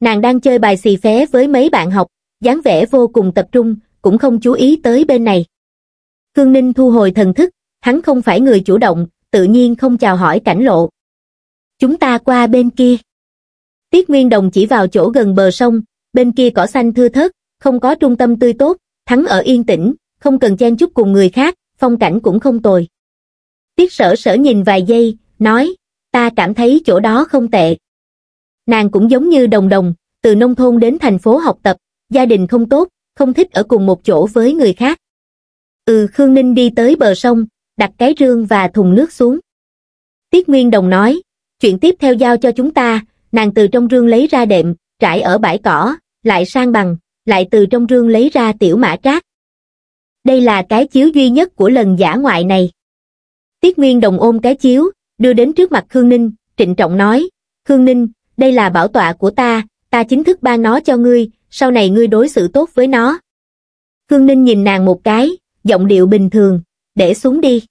S1: Nàng đang chơi bài xì phé với mấy bạn học, dáng vẻ vô cùng tập trung, cũng không chú ý tới bên này. Khương Ninh thu hồi thần thức, hắn không phải người chủ động, tự nhiên không chào hỏi cảnh lộ. Chúng ta qua bên kia. Tiết Nguyên Đồng chỉ vào chỗ gần bờ sông, bên kia cỏ xanh thưa thớt, không có trung tâm tươi tốt, Thắng ở yên tĩnh, không cần chen chúc cùng người khác, phong cảnh cũng không tồi. Tiết sở sở nhìn vài giây, nói, ta cảm thấy chỗ đó không tệ. Nàng cũng giống như đồng đồng, từ nông thôn đến thành phố học tập, gia đình không tốt, không thích ở cùng một chỗ với người khác. Ừ Khương Ninh đi tới bờ sông, đặt cái rương và thùng nước xuống. Tiết Nguyên Đồng nói, chuyện tiếp theo giao cho chúng ta, nàng từ trong rương lấy ra đệm, trải ở bãi cỏ, lại sang bằng, lại từ trong rương lấy ra tiểu mã trác. Đây là cái chiếu duy nhất của lần giả ngoại này. Tiết Nguyên Đồng ôm cái chiếu, đưa đến trước mặt Khương Ninh, trịnh trọng nói, Khương Ninh, đây là bảo tọa của ta, ta chính thức ban nó cho ngươi, sau này ngươi đối xử tốt với nó. Khương Ninh nhìn nàng một cái, giọng điệu bình thường, để xuống đi.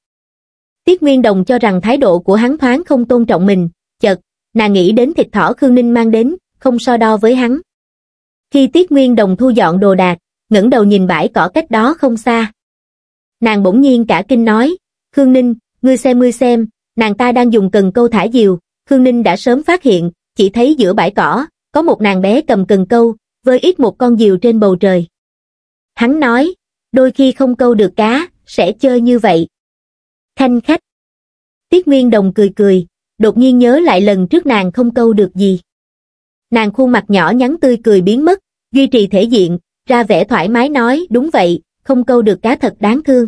S1: Tiết Nguyên Đồng cho rằng thái độ của hắn thoáng không tôn trọng mình, chật, nàng nghĩ đến thịt thỏ Khương Ninh mang đến, không so đo với hắn. Khi Tiết Nguyên Đồng thu dọn đồ đạc, ngẩng đầu nhìn bãi cỏ cách đó không xa. Nàng bỗng nhiên cả kinh nói, Khương Ninh, ngươi xem ngươi xem, nàng ta đang dùng cần câu thả diều, Khương Ninh đã sớm phát hiện, chỉ thấy giữa bãi cỏ, có một nàng bé cầm cần câu, với ít một con diều trên bầu trời. Hắn nói, đôi khi không câu được cá, sẽ chơi như vậy. thanh khách. Tiết Nguyên Đồng cười cười, đột nhiên nhớ lại lần trước nàng không câu được gì. Nàng khuôn mặt nhỏ nhắn tươi cười biến mất, duy trì thể diện, ra vẻ thoải mái nói, đúng vậy, không câu được cá thật đáng thương.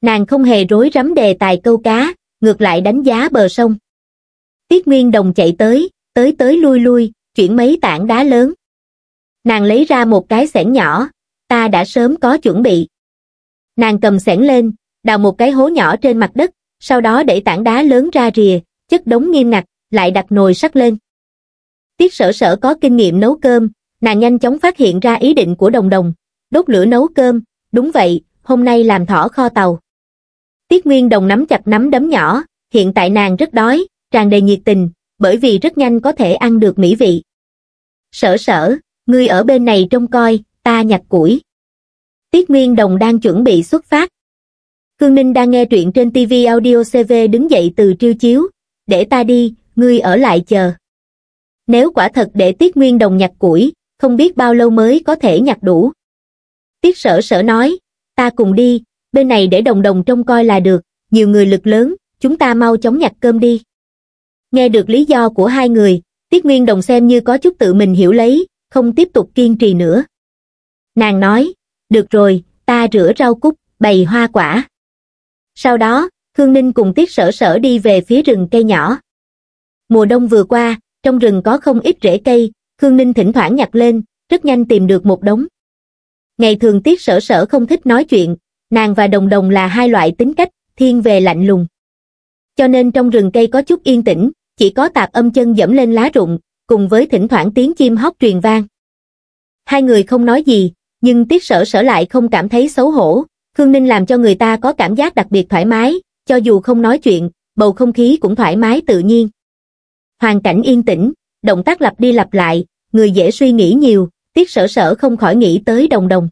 S1: Nàng không hề rối rắm đề tài câu cá, ngược lại đánh giá bờ sông. Tiết Nguyên Đồng chạy tới, tới tới lui lui chuyển mấy tảng đá lớn nàng lấy ra một cái xẻng nhỏ ta đã sớm có chuẩn bị nàng cầm xẻng lên đào một cái hố nhỏ trên mặt đất sau đó để tảng đá lớn ra rìa chất đống nghiêm ngặt lại đặt nồi sắt lên tiết sở sở có kinh nghiệm nấu cơm nàng nhanh chóng phát hiện ra ý định của đồng đồng đốt lửa nấu cơm đúng vậy hôm nay làm thỏ kho tàu tiết nguyên đồng nắm chặt nắm đấm nhỏ hiện tại nàng rất đói tràn đầy nhiệt tình bởi vì rất nhanh có thể ăn được mỹ vị. Sở sở, ngươi ở bên này trông coi, ta nhặt củi. Tiết Nguyên Đồng đang chuẩn bị xuất phát. Khương Ninh đang nghe truyện trên TV Audio CV đứng dậy từ triêu chiếu, để ta đi, ngươi ở lại chờ. Nếu quả thật để Tiết Nguyên Đồng nhặt củi, không biết bao lâu mới có thể nhặt đủ. Tiết sở sở nói, ta cùng đi, bên này để đồng đồng trông coi là được, nhiều người lực lớn, chúng ta mau chóng nhặt cơm đi. Nghe được lý do của hai người, Tiết Nguyên Đồng xem như có chút tự mình hiểu lấy, không tiếp tục kiên trì nữa. Nàng nói, được rồi, ta rửa rau cúc, bày hoa quả. Sau đó, Khương Ninh cùng Tiết Sở Sở đi về phía rừng cây nhỏ. Mùa đông vừa qua, trong rừng có không ít rễ cây, Khương Ninh thỉnh thoảng nhặt lên, rất nhanh tìm được một đống. Ngày thường Tiết Sở Sở không thích nói chuyện, nàng và Đồng Đồng là hai loại tính cách, thiên về lạnh lùng. Cho nên trong rừng cây có chút yên tĩnh, chỉ có tạp âm chân dẫm lên lá rụng, cùng với thỉnh thoảng tiếng chim hót truyền vang. Hai người không nói gì, nhưng tiết sở sở lại không cảm thấy xấu hổ, Khương Ninh làm cho người ta có cảm giác đặc biệt thoải mái, cho dù không nói chuyện, bầu không khí cũng thoải mái tự nhiên. Hoàn cảnh yên tĩnh, động tác lặp đi lặp lại, người dễ suy nghĩ nhiều, tiết sở sở không khỏi nghĩ tới đồng đồng.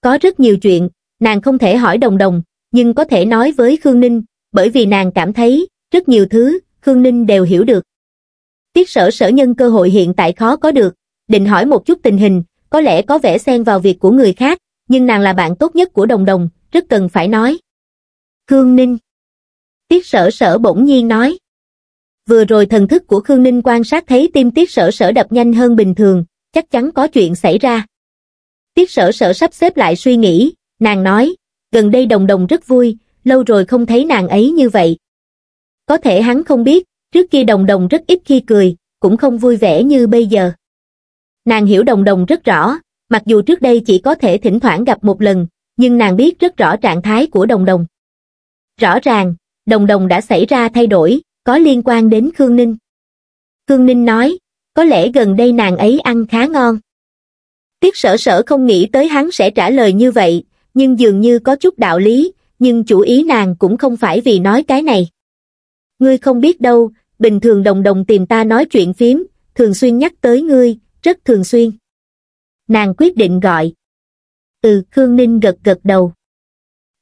S1: Có rất nhiều chuyện, nàng không thể hỏi đồng đồng, nhưng có thể nói với Khương Ninh, bởi vì nàng cảm thấy, rất nhiều thứ, Khương Ninh đều hiểu được. Tiết sở sở nhân cơ hội hiện tại khó có được, định hỏi một chút tình hình, có lẽ có vẻ xen vào việc của người khác, nhưng nàng là bạn tốt nhất của đồng đồng, rất cần phải nói. Khương Ninh Tiết sở sở bỗng nhiên nói. Vừa rồi thần thức của Khương Ninh quan sát thấy tim tiết sở sở đập nhanh hơn bình thường, chắc chắn có chuyện xảy ra. Tiết sở sở sắp xếp lại suy nghĩ, nàng nói, gần đây đồng đồng rất vui, lâu rồi không thấy nàng ấy như vậy, có thể hắn không biết, trước kia đồng đồng rất ít khi cười, cũng không vui vẻ như bây giờ. Nàng hiểu đồng đồng rất rõ, mặc dù trước đây chỉ có thể thỉnh thoảng gặp một lần, nhưng nàng biết rất rõ trạng thái của đồng đồng. Rõ ràng, đồng đồng đã xảy ra thay đổi, có liên quan đến Khương Ninh. Khương Ninh nói, có lẽ gần đây nàng ấy ăn khá ngon. Tiết sở sở không nghĩ tới hắn sẽ trả lời như vậy, nhưng dường như có chút đạo lý, nhưng chủ ý nàng cũng không phải vì nói cái này. Ngươi không biết đâu, bình thường đồng đồng tìm ta nói chuyện phím, thường xuyên nhắc tới ngươi, rất thường xuyên. Nàng quyết định gọi. Ừ, Khương Ninh gật gật đầu.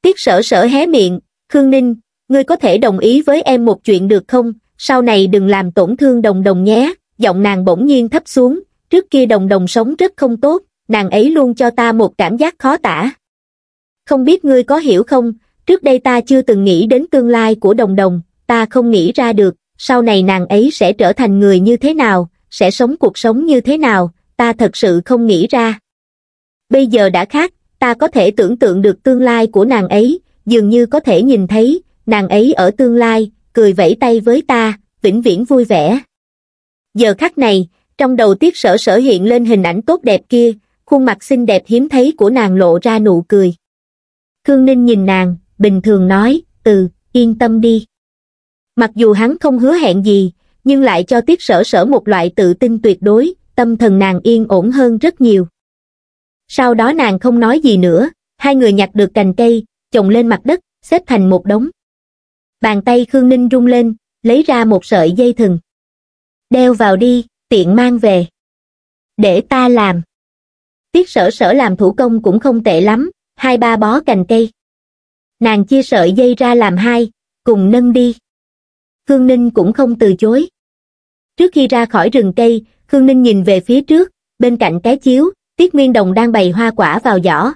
S1: Tiết sở sở hé miệng, Khương Ninh, ngươi có thể đồng ý với em một chuyện được không, sau này đừng làm tổn thương đồng đồng nhé, giọng nàng bỗng nhiên thấp xuống, trước kia đồng đồng sống rất không tốt, nàng ấy luôn cho ta một cảm giác khó tả. Không biết ngươi có hiểu không, trước đây ta chưa từng nghĩ đến tương lai của đồng đồng, ta không nghĩ ra được, sau này nàng ấy sẽ trở thành người như thế nào, sẽ sống cuộc sống như thế nào, ta thật sự không nghĩ ra. Bây giờ đã khác, ta có thể tưởng tượng được tương lai của nàng ấy, dường như có thể nhìn thấy, nàng ấy ở tương lai, cười vẫy tay với ta, vĩnh viễn vui vẻ. Giờ khắc này, trong đầu tiết sở sở hiện lên hình ảnh tốt đẹp kia, khuôn mặt xinh đẹp hiếm thấy của nàng lộ ra nụ cười. Khương Ninh nhìn nàng, bình thường nói, ừ, yên tâm đi mặc dù hắn không hứa hẹn gì nhưng lại cho tiết sở sở một loại tự tin tuyệt đối tâm thần nàng yên ổn hơn rất nhiều sau đó nàng không nói gì nữa hai người nhặt được cành cây chồng lên mặt đất xếp thành một đống bàn tay khương ninh rung lên lấy ra một sợi dây thừng đeo vào đi tiện mang về để ta làm tiết sở sở làm thủ công cũng không tệ lắm hai ba bó cành cây nàng chia sợi dây ra làm hai cùng nâng đi Khương Ninh cũng không từ chối. Trước khi ra khỏi rừng cây, Khương Ninh nhìn về phía trước, bên cạnh cái chiếu, Tiết Nguyên Đồng đang bày hoa quả vào giỏ.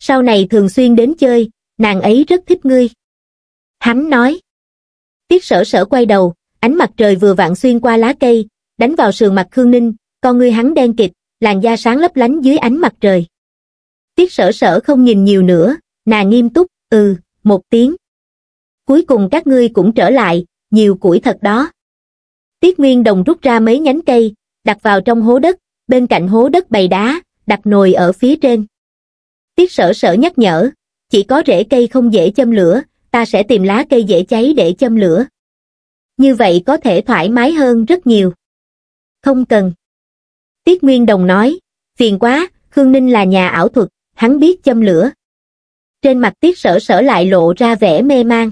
S1: Sau này thường xuyên đến chơi, nàng ấy rất thích ngươi. Hắn nói. Tiết sở sở quay đầu, ánh mặt trời vừa vạn xuyên qua lá cây, đánh vào sườn mặt Khương Ninh, con ngươi hắn đen kịt, làn da sáng lấp lánh dưới ánh mặt trời. Tiết sở sở không nhìn nhiều nữa, nàng nghiêm túc, ừ, một tiếng. Cuối cùng các ngươi cũng trở lại, nhiều củi thật đó. Tiết Nguyên Đồng rút ra mấy nhánh cây, đặt vào trong hố đất, bên cạnh hố đất bày đá, đặt nồi ở phía trên. Tiết sở sở nhắc nhở, chỉ có rễ cây không dễ châm lửa, ta sẽ tìm lá cây dễ cháy để châm lửa. Như vậy có thể thoải mái hơn rất nhiều. Không cần. Tiết Nguyên Đồng nói, phiền quá, Khương Ninh là nhà ảo thuật, hắn biết châm lửa. Trên mặt Tiết sở sở lại lộ ra vẻ mê mang.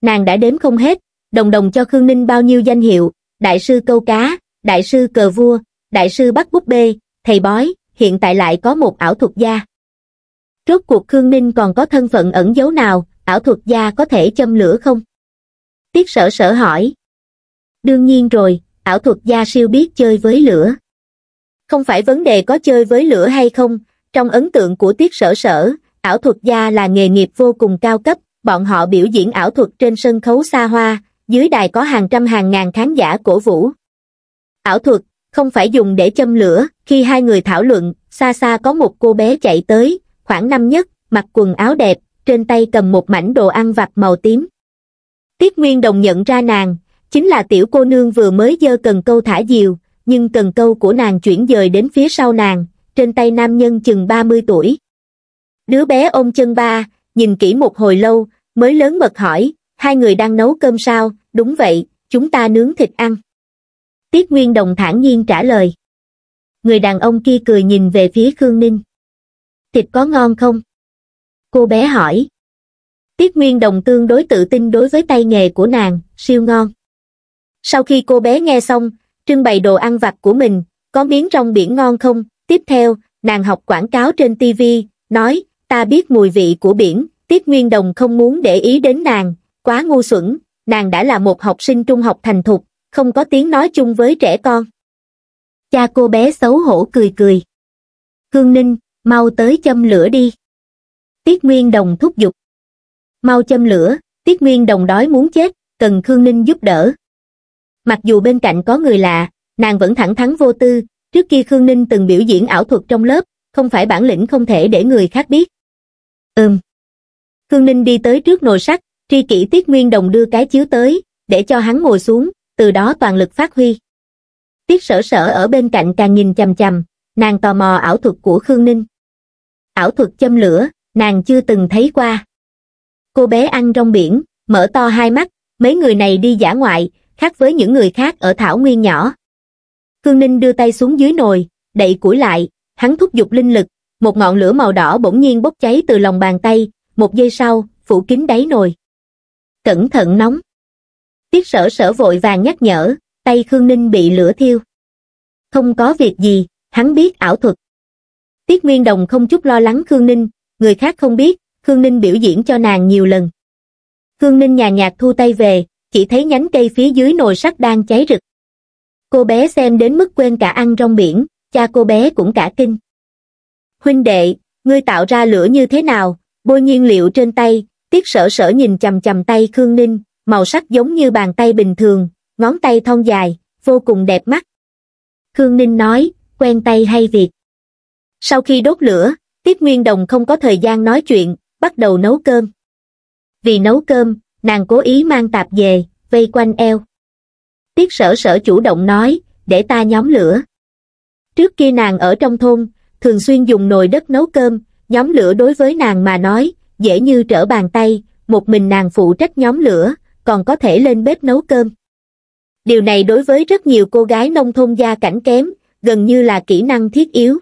S1: Nàng đã đếm không hết, đồng đồng cho Khương Ninh bao nhiêu danh hiệu, đại sư câu cá, đại sư cờ vua, đại sư bắt búp bê, thầy bói, hiện tại lại có một ảo thuật gia. Rốt cuộc Khương Ninh còn có thân phận ẩn giấu nào, ảo thuật gia có thể châm lửa không? Tiết sở sở hỏi. Đương nhiên rồi, ảo thuật gia siêu biết chơi với lửa. Không phải vấn đề có chơi với lửa hay không, trong ấn tượng của tiết sở sở, ảo thuật gia là nghề nghiệp vô cùng cao cấp, bọn họ biểu diễn ảo thuật trên sân khấu xa hoa, dưới đài có hàng trăm hàng ngàn khán giả cổ vũ ảo thuật không phải dùng để châm lửa khi hai người thảo luận xa xa có một cô bé chạy tới khoảng năm nhất mặc quần áo đẹp trên tay cầm một mảnh đồ ăn vặt màu tím tiết nguyên đồng nhận ra nàng chính là tiểu cô nương vừa mới dơ cần câu thả diều nhưng cần câu của nàng chuyển dời đến phía sau nàng trên tay nam nhân chừng ba mươi tuổi đứa bé ôm chân ba nhìn kỹ một hồi lâu mới lớn mật hỏi hai người đang nấu cơm sao đúng vậy, chúng ta nướng thịt ăn. Tiết Nguyên Đồng thản nhiên trả lời. Người đàn ông kia cười nhìn về phía Khương Ninh. Thịt có ngon không? Cô bé hỏi. Tiết Nguyên Đồng tương đối tự tin đối với tay nghề của nàng, siêu ngon. Sau khi cô bé nghe xong, trưng bày đồ ăn vặt của mình, có miếng rong biển ngon không? Tiếp theo, nàng học quảng cáo trên TV, nói, ta biết mùi vị của biển, Tiết Nguyên Đồng không muốn để ý đến nàng, quá ngu xuẩn, nàng đã là một học sinh trung học thành thục không có tiếng nói chung với trẻ con cha cô bé xấu hổ cười cười hương ninh mau tới châm lửa đi tiết nguyên đồng thúc giục mau châm lửa tiết nguyên đồng đói muốn chết cần khương ninh giúp đỡ mặc dù bên cạnh có người lạ nàng vẫn thẳng thắn vô tư trước kia khương ninh từng biểu diễn ảo thuật trong lớp không phải bản lĩnh không thể để người khác biết ừm khương ninh đi tới trước nồi sắt tri kỷ tiết nguyên đồng đưa cái chiếu tới để cho hắn ngồi xuống từ đó toàn lực phát huy tiết sở sở ở bên cạnh càng nhìn chằm chằm nàng tò mò ảo thuật của khương ninh ảo thuật châm lửa nàng chưa từng thấy qua cô bé ăn rong biển mở to hai mắt mấy người này đi giả ngoại khác với những người khác ở thảo nguyên nhỏ khương ninh đưa tay xuống dưới nồi đậy củi lại hắn thúc giục linh lực một ngọn lửa màu đỏ bỗng nhiên bốc cháy từ lòng bàn tay một giây sau phủ kín đáy nồi cẩn thận nóng. Tiết sở sở vội vàng nhắc nhở, tay Khương Ninh bị lửa thiêu. Không có việc gì, hắn biết ảo thuật. Tiết Nguyên Đồng không chút lo lắng Khương Ninh, người khác không biết, Khương Ninh biểu diễn cho nàng nhiều lần. Khương Ninh nhàn nhạt thu tay về, chỉ thấy nhánh cây phía dưới nồi sắt đang cháy rực. Cô bé xem đến mức quên cả ăn trong biển, cha cô bé cũng cả kinh. Huynh đệ, ngươi tạo ra lửa như thế nào, bôi nhiên liệu trên tay, tiết sở sở nhìn chầm chầm tay Khương Ninh, màu sắc giống như bàn tay bình thường, ngón tay thon dài, vô cùng đẹp mắt. Khương Ninh nói, quen tay hay việc. Sau khi đốt lửa, Tiết Nguyên Đồng không có thời gian nói chuyện, bắt đầu nấu cơm. Vì nấu cơm, nàng cố ý mang tạp về, vây quanh eo. Tiết sở sở chủ động nói, để ta nhóm lửa. Trước kia nàng ở trong thôn, thường xuyên dùng nồi đất nấu cơm, nhóm lửa đối với nàng mà nói, dễ như trở bàn tay, một mình nàng phụ trách nhóm lửa, còn có thể lên bếp nấu cơm. Điều này đối với rất nhiều cô gái nông thôn gia cảnh kém, gần như là kỹ năng thiết yếu.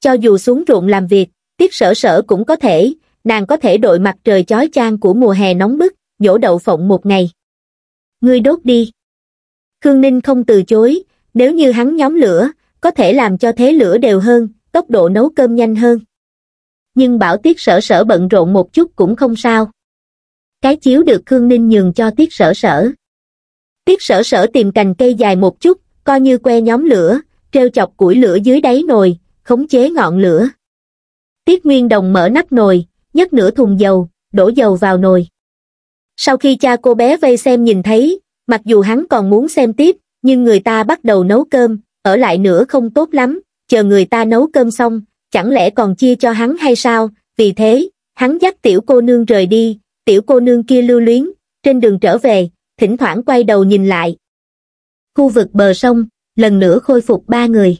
S1: Cho dù xuống ruộng làm việc, tiết sở sở cũng có thể, nàng có thể đội mặt trời chói chang của mùa hè nóng bức, nhổ đậu phộng một ngày. Ngươi đốt đi. Khương Ninh không từ chối, nếu như hắn nhóm lửa, có thể làm cho thế lửa đều hơn, tốc độ nấu cơm nhanh hơn nhưng bảo tiết sở sở bận rộn một chút cũng không sao. Cái chiếu được Khương Ninh nhường cho tiết sở sở. Tiết sở sở tìm cành cây dài một chút, coi như que nhóm lửa, treo chọc củi lửa dưới đáy nồi, khống chế ngọn lửa. Tiết Nguyên Đồng mở nắp nồi, nhấc nửa thùng dầu, đổ dầu vào nồi. Sau khi cha cô bé vây xem nhìn thấy, mặc dù hắn còn muốn xem tiếp, nhưng người ta bắt đầu nấu cơm, ở lại nữa không tốt lắm, chờ người ta nấu cơm xong, chẳng lẽ còn chia cho hắn hay sao, vì thế, hắn dắt tiểu cô nương rời đi, tiểu cô nương kia lưu luyến, trên đường trở về, thỉnh thoảng quay đầu nhìn lại. Khu vực bờ sông, lần nữa khôi phục ba người.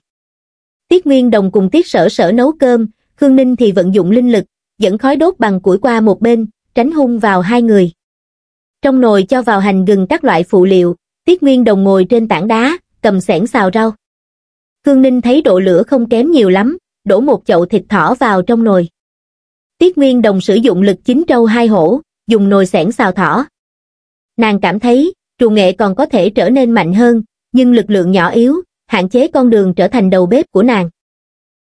S1: Tiết Nguyên Đồng cùng Tiết Sở Sở nấu cơm, Khương Ninh thì vận dụng linh lực, dẫn khói đốt bằng củi qua một bên, tránh hung vào hai người. Trong nồi cho vào hành gừng các loại phụ liệu, Tiết Nguyên Đồng ngồi trên tảng đá, cầm sẻn xào rau. Khương Ninh thấy độ lửa không kém nhiều lắm, đổ một chậu thịt thỏ vào trong nồi. Tiết Nguyên Đồng sử dụng lực chính trâu hai hổ, dùng nồi xẻng xào thỏ. Nàng cảm thấy, trù nghệ còn có thể trở nên mạnh hơn, nhưng lực lượng nhỏ yếu, hạn chế con đường trở thành đầu bếp của nàng.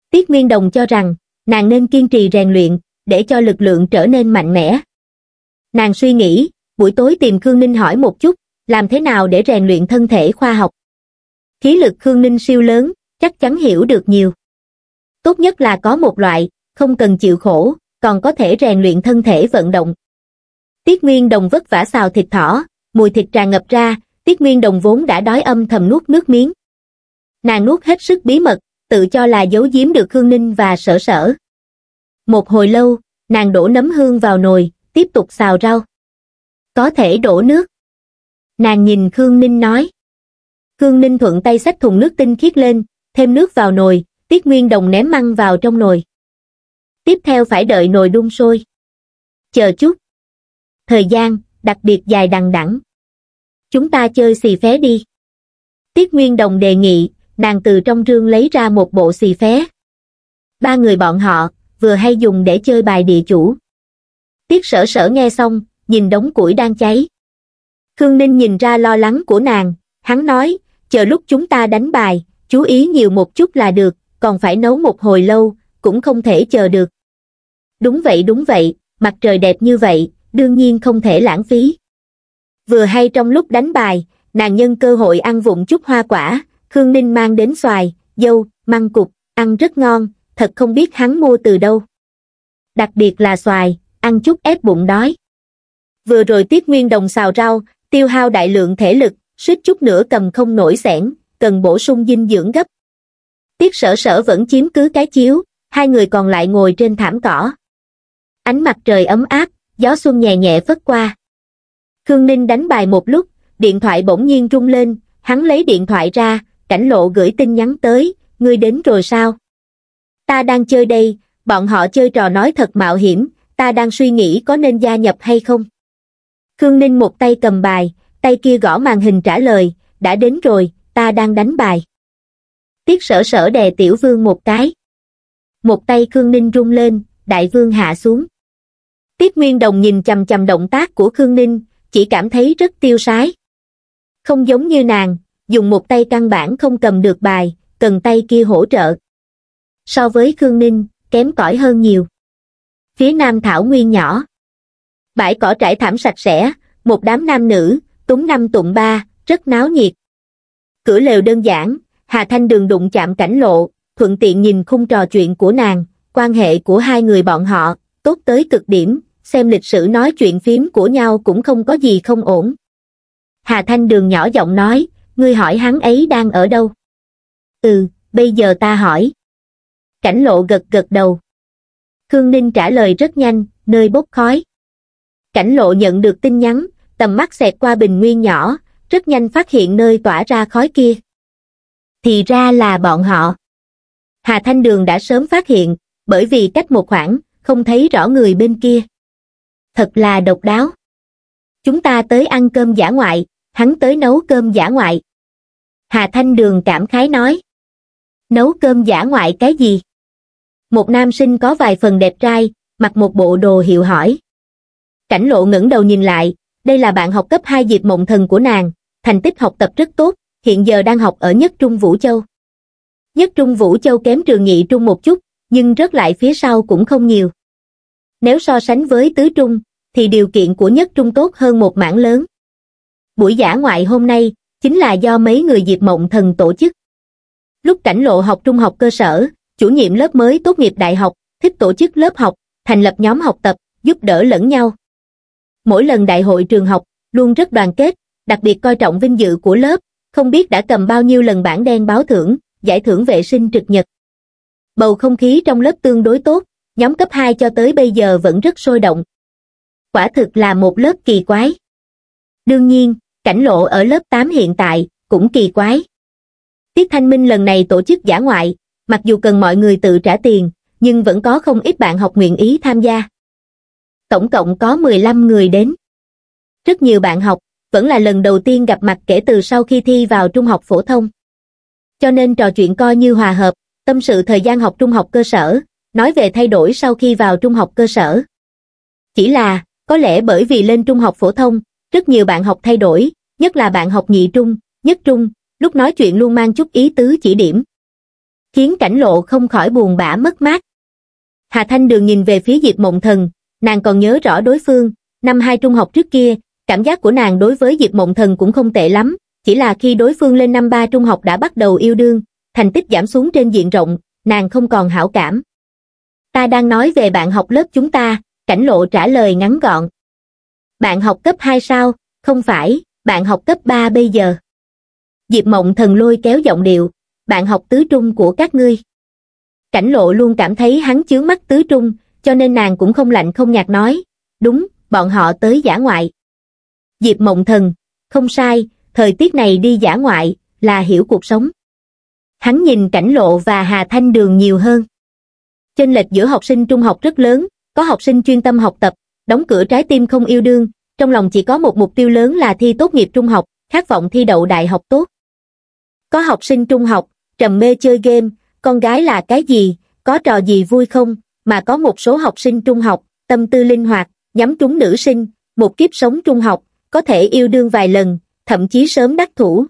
S1: Tiết Nguyên Đồng cho rằng, nàng nên kiên trì rèn luyện, để cho lực lượng trở nên mạnh mẽ. Nàng suy nghĩ, buổi tối tìm Khương Ninh hỏi một chút, làm thế nào để rèn luyện thân thể khoa học. Khí lực Khương Ninh siêu lớn, chắc chắn hiểu được nhiều tốt nhất là có một loại, không cần chịu khổ, còn có thể rèn luyện thân thể vận động. Tiết Nguyên Đồng vất vả xào thịt thỏ, mùi thịt tràn ngập ra, Tiết Nguyên Đồng vốn đã đói âm thầm nuốt nước miếng. Nàng nuốt hết sức bí mật, tự cho là giấu giếm được Khương Ninh và sở sở. Một hồi lâu, nàng đổ nấm hương vào nồi, tiếp tục xào rau. Có thể đổ nước. Nàng nhìn Khương Ninh nói. Khương Ninh thuận tay xách thùng nước tinh khiết lên, thêm nước vào nồi, Tiết Nguyên Đồng ném măng vào trong nồi. Tiếp theo phải đợi nồi đun sôi. Chờ chút. Thời gian, đặc biệt dài đằng đẵng. Chúng ta chơi xì phé đi. Tiết Nguyên Đồng đề nghị, nàng từ trong rương lấy ra một bộ xì phé. Ba người bọn họ, vừa hay dùng để chơi bài địa chủ. Tiết sở sở nghe xong, nhìn đống củi đang cháy. Khương Ninh nhìn ra lo lắng của nàng, hắn nói, chờ lúc chúng ta đánh bài, chú ý nhiều một chút là được, còn phải nấu một hồi lâu, cũng không thể chờ được. Đúng vậy đúng vậy, mặt trời đẹp như vậy, đương nhiên không thể lãng phí. Vừa hay trong lúc đánh bài, nàng nhân cơ hội ăn vụng chút hoa quả, Khương Ninh mang đến xoài, dâu, măng cục, ăn rất ngon, thật không biết hắn mua từ đâu. Đặc biệt là xoài, ăn chút ép bụng đói. Vừa rồi Tiết Nguyên Đồng xào rau, tiêu hao đại lượng thể lực, suýt chút nữa cầm không nổi xẻng, cần bổ sung dinh dưỡng gấp. Tiết sở sở vẫn chiếm cứ cái chiếu, hai người còn lại ngồi trên thảm cỏ. Ánh mặt trời ấm áp, gió xuân nhẹ nhẹ phất qua. Khương Ninh đánh bài một lúc, điện thoại bỗng nhiên rung lên, hắn lấy điện thoại ra, cảnh lộ gửi tin nhắn tới, ngươi đến rồi sao? Ta đang chơi đây, bọn họ chơi trò nói thật mạo hiểm, ta đang suy nghĩ có nên gia nhập hay không? Khương Ninh một tay cầm bài, tay kia gõ màn hình trả lời, đã đến rồi, ta đang đánh bài tiết sở sở đè tiểu vương một cái. Một tay Khương Ninh rung lên, đại vương hạ xuống. Tiết Nguyên Đồng nhìn chầm chầm động tác của Khương Ninh, chỉ cảm thấy rất tiêu sái. Không giống như nàng, dùng một tay căn bản không cầm được bài, cần tay kia hỗ trợ. So với Khương Ninh, kém cỏi hơn nhiều. Phía nam thảo nguyên nhỏ. Bãi cỏ trải thảm sạch sẽ, một đám nam nữ, túng năm tụng ba, rất náo nhiệt. Cửa lều đơn giản, Hà Thanh Đường đụng chạm cảnh lộ, thuận tiện nhìn khung trò chuyện của nàng, quan hệ của hai người bọn họ, tốt tới cực điểm, xem lịch sử nói chuyện phím của nhau cũng không có gì không ổn. Hà Thanh Đường nhỏ giọng nói, ngươi hỏi hắn ấy đang ở đâu? Ừ, bây giờ ta hỏi. Cảnh lộ gật gật đầu. Khương Ninh trả lời rất nhanh, nơi bốc khói. Cảnh lộ nhận được tin nhắn, tầm mắt xẹt qua bình nguyên nhỏ, rất nhanh phát hiện nơi tỏa ra khói kia thì ra là bọn họ. Hà Thanh Đường đã sớm phát hiện, bởi vì cách một khoảng, không thấy rõ người bên kia. Thật là độc đáo. Chúng ta tới ăn cơm giả ngoại, hắn tới nấu cơm giả ngoại. Hà Thanh Đường cảm khái nói. Nấu cơm giả ngoại cái gì? Một nam sinh có vài phần đẹp trai, mặc một bộ đồ hiệu hỏi. Cảnh lộ ngẩng đầu nhìn lại, đây là bạn học cấp 2 Diệp Mộng Thần của nàng, thành tích học tập rất tốt, hiện giờ đang học ở Nhất Trung Vũ Châu. Nhất Trung Vũ Châu kém trường nhị trung một chút, nhưng rất lại phía sau cũng không nhiều. Nếu so sánh với tứ trung, thì điều kiện của Nhất Trung tốt hơn một mảng lớn. Buổi giả ngoại hôm nay, chính là do mấy người Diệp Mộng Thần tổ chức. Lúc cảnh lộ học trung học cơ sở, chủ nhiệm lớp mới tốt nghiệp đại học, thích tổ chức lớp học, thành lập nhóm học tập, giúp đỡ lẫn nhau. Mỗi lần đại hội trường học, luôn rất đoàn kết, đặc biệt coi trọng vinh dự của lớp, không biết đã cầm bao nhiêu lần bảng đen báo thưởng, giải thưởng vệ sinh trực nhật. Bầu không khí trong lớp tương đối tốt, nhóm cấp 2 cho tới bây giờ vẫn rất sôi động. Quả thực là một lớp kỳ quái. Đương nhiên, cảnh lộ ở lớp 8 hiện tại cũng kỳ quái. Tiết Thanh Minh lần này tổ chức giả ngoại, mặc dù cần mọi người tự trả tiền, nhưng vẫn có không ít bạn học nguyện ý tham gia. Tổng cộng có 15 người đến. Rất nhiều bạn học, vẫn là lần đầu tiên gặp mặt kể từ sau khi thi vào trung học phổ thông. Cho nên trò chuyện coi như hòa hợp, tâm sự thời gian học trung học cơ sở, nói về thay đổi sau khi vào trung học cơ sở. Chỉ là, có lẽ bởi vì lên trung học phổ thông, rất nhiều bạn học thay đổi, nhất là bạn học nhị trung, nhất trung, lúc nói chuyện luôn mang chút ý tứ chỉ điểm. Khiến cảnh lộ không khỏi buồn bã mất mát. Hà Thanh Đường nhìn về phía Diệp Mộng Thần, nàng còn nhớ rõ đối phương, năm hai trung học trước kia, cảm giác của nàng đối với Diệp Mộng Thần cũng không tệ lắm, chỉ là khi đối phương lên năm ba trung học đã bắt đầu yêu đương, thành tích giảm xuống trên diện rộng, nàng không còn hảo cảm. Ta đang nói về bạn học lớp chúng ta, cảnh lộ trả lời ngắn gọn. Bạn học cấp 2 sao, không phải, bạn học cấp 3 bây giờ. Diệp Mộng Thần lôi kéo giọng điệu, bạn học tứ trung của các ngươi. Cảnh lộ luôn cảm thấy hắn chướng mắt tứ trung, cho nên nàng cũng không lạnh không nhạt nói, đúng, bọn họ tới giả ngoại. Diệp Mộng Thần, không sai, thời tiết này đi giả ngoại, là hiểu cuộc sống. Hắn nhìn cảnh lộ và Hà Thanh Đường nhiều hơn. Chênh lệch giữa học sinh trung học rất lớn, có học sinh chuyên tâm học tập, đóng cửa trái tim không yêu đương, trong lòng chỉ có một mục tiêu lớn là thi tốt nghiệp trung học, khát vọng thi đậu đại học tốt. Có học sinh trung học, trầm mê chơi game, con gái là cái gì, có trò gì vui không, mà có một số học sinh trung học, tâm tư linh hoạt, nhắm trúng nữ sinh, một kiếp sống trung học, có thể yêu đương vài lần, thậm chí sớm đắc thủ.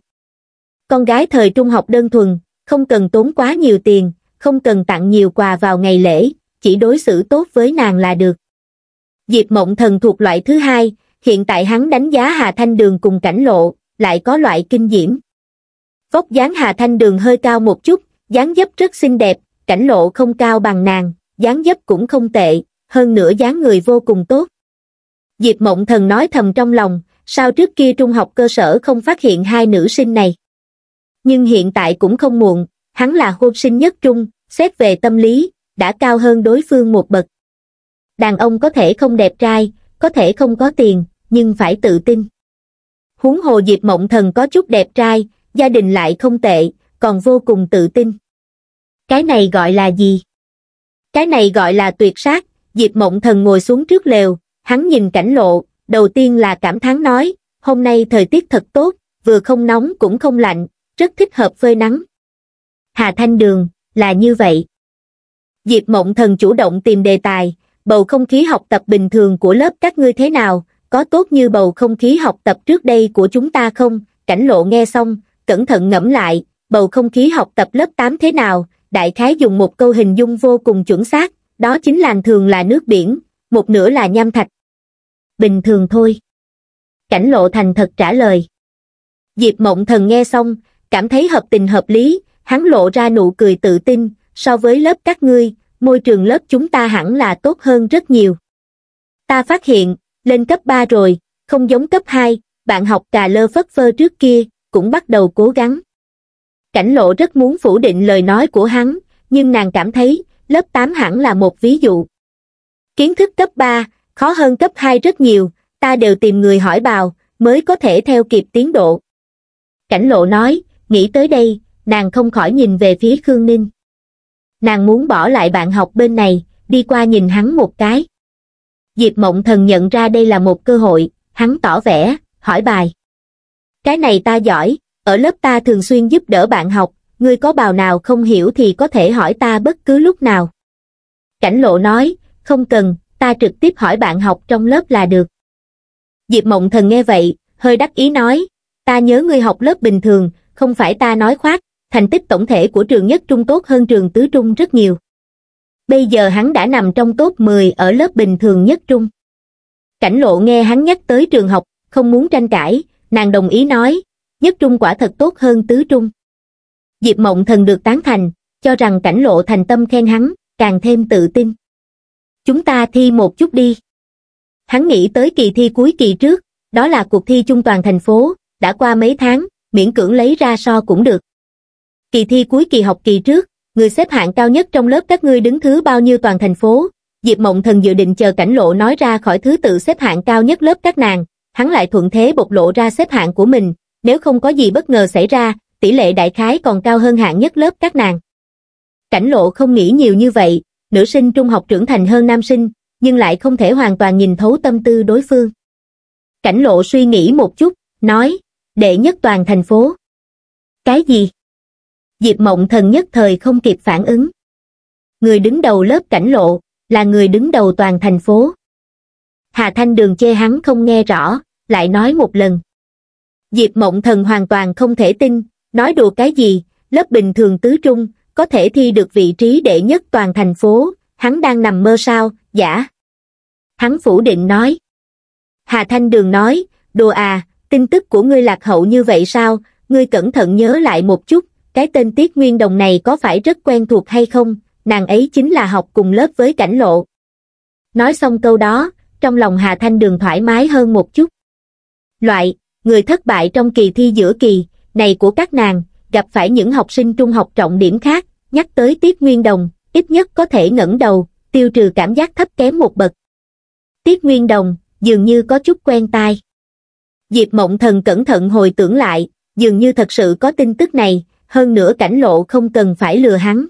S1: Con gái thời trung học đơn thuần, không cần tốn quá nhiều tiền, không cần tặng nhiều quà vào ngày lễ, chỉ đối xử tốt với nàng là được. Diệp Mộng Thần thuộc loại thứ hai, hiện tại hắn đánh giá Hà Thanh Đường cùng cảnh lộ, lại có loại kinh diễm. Vóc dáng Hà Thanh Đường hơi cao một chút, dáng dấp rất xinh đẹp, cảnh lộ không cao bằng nàng, dáng dấp cũng không tệ, hơn nữa dáng người vô cùng tốt. Diệp Mộng Thần nói thầm trong lòng, sao trước kia trung học cơ sở không phát hiện hai nữ sinh này. Nhưng hiện tại cũng không muộn, hắn là hôn sinh nhất trung, xét về tâm lý, đã cao hơn đối phương một bậc. Đàn ông có thể không đẹp trai, có thể không có tiền, nhưng phải tự tin. Huống hồ Diệp Mộng Thần có chút đẹp trai, gia đình lại không tệ, còn vô cùng tự tin. Cái này gọi là gì? Cái này gọi là tuyệt sát, Diệp Mộng Thần ngồi xuống trước lều, hắn nhìn cảnh lộ, đầu tiên là cảm thán nói, hôm nay thời tiết thật tốt, vừa không nóng cũng không lạnh, rất thích hợp phơi nắng. Hà Thanh Đường, là như vậy. Diệp Mộng Thần chủ động tìm đề tài, bầu không khí học tập bình thường của lớp các ngươi thế nào, có tốt như bầu không khí học tập trước đây của chúng ta không? Cảnh lộ nghe xong, cẩn thận ngẫm lại, bầu không khí học tập lớp 8 thế nào, đại khái dùng một câu hình dung vô cùng chuẩn xác, đó chính là thường là nước biển, một nửa là nham thạch, bình thường thôi. Cảnh lộ thành thật trả lời. Diệp mộng thần nghe xong, cảm thấy hợp tình hợp lý, hắn lộ ra nụ cười tự tin, so với lớp các ngươi, môi trường lớp chúng ta hẳn là tốt hơn rất nhiều. Ta phát hiện, lên cấp 3 rồi, không giống cấp 2, bạn học cà lơ phất phơ trước kia, cũng bắt đầu cố gắng. Cảnh lộ rất muốn phủ định lời nói của hắn, nhưng nàng cảm thấy, lớp 8 hẳn là một ví dụ. Kiến thức cấp 3, khó hơn cấp 2 rất nhiều, ta đều tìm người hỏi bào, mới có thể theo kịp tiến độ. Cảnh lộ nói, nghĩ tới đây, nàng không khỏi nhìn về phía Khương Ninh. Nàng muốn bỏ lại bạn học bên này, đi qua nhìn hắn một cái. Diệp Mộng Thần nhận ra đây là một cơ hội, hắn tỏ vẻ, hỏi bài. Cái này ta giỏi, ở lớp ta thường xuyên giúp đỡ bạn học, ngươi có bào nào không hiểu thì có thể hỏi ta bất cứ lúc nào. Cảnh lộ nói, không cần, ta trực tiếp hỏi bạn học trong lớp là được. Diệp Mộng Thần nghe vậy, hơi đắc ý nói, ta nhớ ngươi học lớp bình thường, không phải ta nói khoác, thành tích tổng thể của trường nhất trung tốt hơn trường tứ trung rất nhiều. Bây giờ hắn đã nằm trong top 10 ở lớp bình thường nhất trung. Cảnh lộ nghe hắn nhắc tới trường học, không muốn tranh cãi, nàng đồng ý nói, nhất trung quả thật tốt hơn tứ trung. Diệp Mộng Thần được tán thành, cho rằng cảnh lộ thành tâm khen hắn, càng thêm tự tin chúng ta thi một chút đi. Hắn nghĩ tới kỳ thi cuối kỳ trước, đó là cuộc thi chung toàn thành phố, đã qua mấy tháng, miễn cưỡng lấy ra so cũng được. Kỳ thi cuối kỳ học kỳ trước, người xếp hạng cao nhất trong lớp các ngươi đứng thứ bao nhiêu toàn thành phố, Diệp Mộng Thần dự định chờ cảnh lộ nói ra khỏi thứ tự xếp hạng cao nhất lớp các nàng, hắn lại thuận thế bộc lộ ra xếp hạng của mình, nếu không có gì bất ngờ xảy ra, tỷ lệ đại khái còn cao hơn hạng nhất lớp các nàng. Cảnh lộ không nghĩ nhiều như vậy, nữ sinh trung học trưởng thành hơn nam sinh, nhưng lại không thể hoàn toàn nhìn thấu tâm tư đối phương. Cảnh lộ suy nghĩ một chút, nói, đệ nhất toàn thành phố. Cái gì? Diệp mộng thần nhất thời không kịp phản ứng. Người đứng đầu lớp cảnh lộ, là người đứng đầu toàn thành phố. Hà Thanh Đường chê hắn không nghe rõ, lại nói một lần. Diệp mộng thần hoàn toàn không thể tin, nói đùa cái gì, lớp bình thường tứ trung, có thể thi được vị trí đệ nhất toàn thành phố, hắn đang nằm mơ sao, giả. Hắn phủ định nói. Hà Thanh Đường nói, đồ à, tin tức của ngươi lạc hậu như vậy sao, ngươi cẩn thận nhớ lại một chút, cái tên Tiết Nguyên Đồng này có phải rất quen thuộc hay không, nàng ấy chính là học cùng lớp với cảnh lộ. Nói xong câu đó, trong lòng Hà Thanh Đường thoải mái hơn một chút. Loại, người thất bại trong kỳ thi giữa kỳ, này của các nàng, gặp phải những học sinh trung học trọng điểm khác, nhắc tới Tiết Nguyên Đồng, ít nhất có thể ngẩng đầu, tiêu trừ cảm giác thấp kém một bậc. Tiết Nguyên Đồng, dường như có chút quen tai. Diệp Mộng Thần cẩn thận hồi tưởng lại, dường như thật sự có tin tức này, hơn nữa cảnh lộ không cần phải lừa hắn.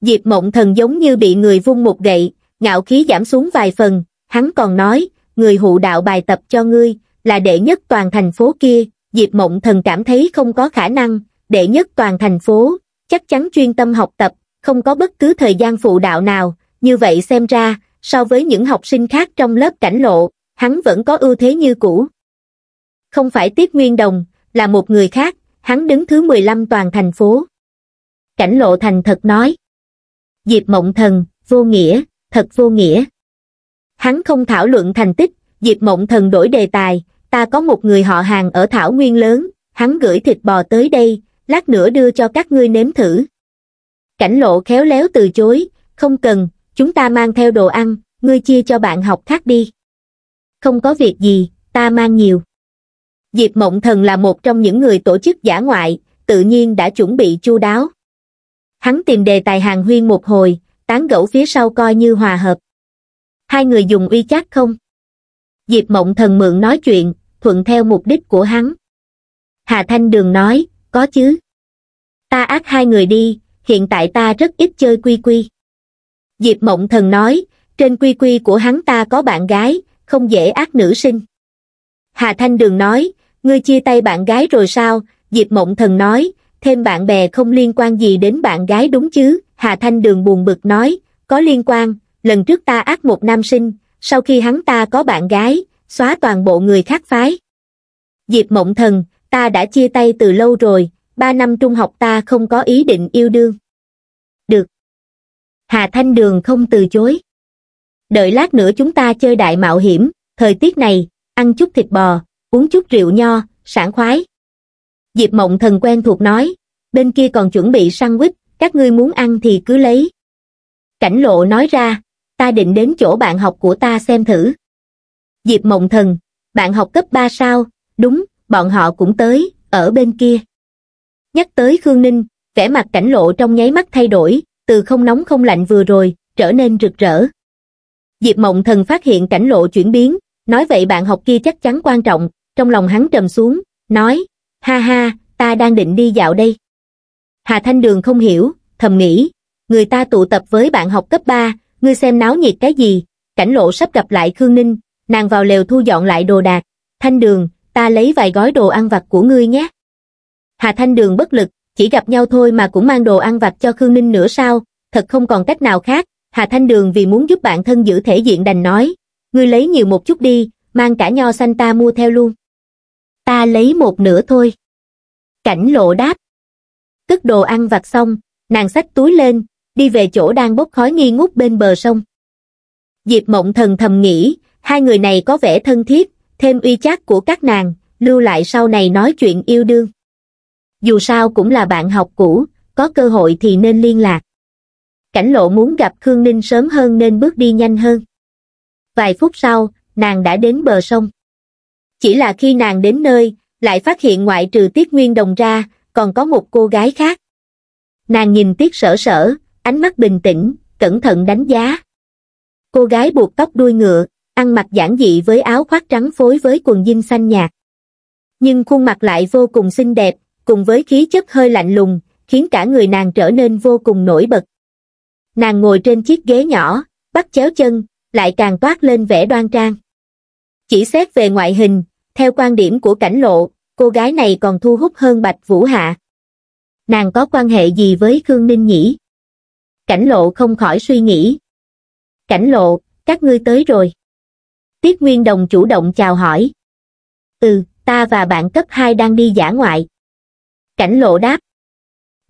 S1: Diệp Mộng Thần giống như bị người vung một gậy, ngạo khí giảm xuống vài phần, hắn còn nói, người hụ đạo bài tập cho ngươi, là đệ nhất toàn thành phố kia, Diệp Mộng Thần cảm thấy không có khả năng, đệ nhất toàn thành phố, chắc chắn chuyên tâm học tập, không có bất cứ thời gian phụ đạo nào, như vậy xem ra, so với những học sinh khác trong lớp cảnh lộ, hắn vẫn có ưu thế như cũ. Không phải Tiết Nguyên Đồng, là một người khác, hắn đứng thứ 15 toàn thành phố. Cảnh lộ thành thật nói. Diệp Mộng Thần, vô nghĩa, thật vô nghĩa. Hắn không thảo luận thành tích, Diệp Mộng Thần đổi đề tài, ta có một người họ hàng ở Thảo Nguyên lớn, hắn gửi thịt bò tới đây, lát nữa đưa cho các ngươi nếm thử. Cảnh lộ khéo léo từ chối, không cần, chúng ta mang theo đồ ăn, ngươi chia cho bạn học khác đi. Không có việc gì, ta mang nhiều. Diệp Mộng Thần là một trong những người tổ chức giả ngoại, tự nhiên đã chuẩn bị chu đáo. Hắn tìm đề tài hàng huyên một hồi, tán gẫu phía sau coi như hòa hợp. Hai người dùng uy chắc không? Diệp Mộng Thần mượn nói chuyện, thuận theo mục đích của hắn. Hà Thanh Đường nói, có chứ ta ác hai người đi hiện tại ta rất ít chơi quy quy diệp mộng thần nói trên quy quy của hắn ta có bạn gái không dễ ác nữ sinh hà thanh đường nói ngươi chia tay bạn gái rồi sao diệp mộng thần nói thêm bạn bè không liên quan gì đến bạn gái đúng chứ hà thanh đường buồn bực nói có liên quan lần trước ta ác một nam sinh sau khi hắn ta có bạn gái xóa toàn bộ người khác phái diệp mộng thần ta đã chia tay từ lâu rồi, ba năm trung học ta không có ý định yêu đương. Được. Hà Thanh Đường không từ chối. Đợi lát nữa chúng ta chơi đại mạo hiểm, thời tiết này, ăn chút thịt bò, uống chút rượu nho, sảng khoái. Diệp Mộng Thần quen thuộc nói, bên kia còn chuẩn bị sandwich, các ngươi muốn ăn thì cứ lấy. Cảnh lộ nói ra, ta định đến chỗ bạn học của ta xem thử. Diệp Mộng Thần, bạn học cấp 3 sao, đúng, bọn họ cũng tới ở bên kia nhắc tới khương ninh vẻ mặt cảnh lộ trong nháy mắt thay đổi từ không nóng không lạnh vừa rồi trở nên rực rỡ diệp mộng thần phát hiện cảnh lộ chuyển biến nói vậy bạn học kia chắc chắn quan trọng trong lòng hắn trầm xuống nói ha ha ta đang định đi dạo đây hà thanh đường không hiểu thầm nghĩ người ta tụ tập với bạn học cấp ba ngươi xem náo nhiệt cái gì cảnh lộ sắp gặp lại khương ninh nàng vào lều thu dọn lại đồ đạc thanh đường ta lấy vài gói đồ ăn vặt của ngươi nhé. Hà Thanh Đường bất lực, chỉ gặp nhau thôi mà cũng mang đồ ăn vặt cho Khương Ninh nữa sao, thật không còn cách nào khác, Hà Thanh Đường vì muốn giúp bạn thân giữ thể diện đành nói, ngươi lấy nhiều một chút đi, mang cả nho xanh ta mua theo luôn. Ta lấy một nửa thôi. Cảnh lộ đáp. Cất đồ ăn vặt xong, nàng xách túi lên, đi về chỗ đang bốc khói nghi ngút bên bờ sông. Diệp mộng thần thầm nghĩ, hai người này có vẻ thân thiết, thêm uy chắc của các nàng lưu lại sau này nói chuyện yêu đương dù sao cũng là bạn học cũ có cơ hội thì nên liên lạc cảnh lộ muốn gặp khương ninh sớm hơn nên bước đi nhanh hơn vài phút sau nàng đã đến bờ sông chỉ là khi nàng đến nơi lại phát hiện ngoại trừ tiết nguyên đồng ra còn có một cô gái khác nàng nhìn tiết sở sở ánh mắt bình tĩnh cẩn thận đánh giá cô gái buộc tóc đuôi ngựa ăn mặc giản dị với áo khoác trắng phối với quần jean xanh nhạt. Nhưng khuôn mặt lại vô cùng xinh đẹp, cùng với khí chất hơi lạnh lùng, khiến cả người nàng trở nên vô cùng nổi bật. Nàng ngồi trên chiếc ghế nhỏ, bắt chéo chân, lại càng toát lên vẻ đoan trang. Chỉ xét về ngoại hình, theo quan điểm của cảnh lộ, cô gái này còn thu hút hơn Bạch Vũ Hạ. Nàng có quan hệ gì với Khương Ninh nhỉ? Cảnh lộ không khỏi suy nghĩ. Cảnh lộ, các ngươi tới rồi. Tiết Nguyên Đồng chủ động chào hỏi. Ừ, ta và bạn cấp 2 đang đi giả ngoại. Cảnh lộ đáp.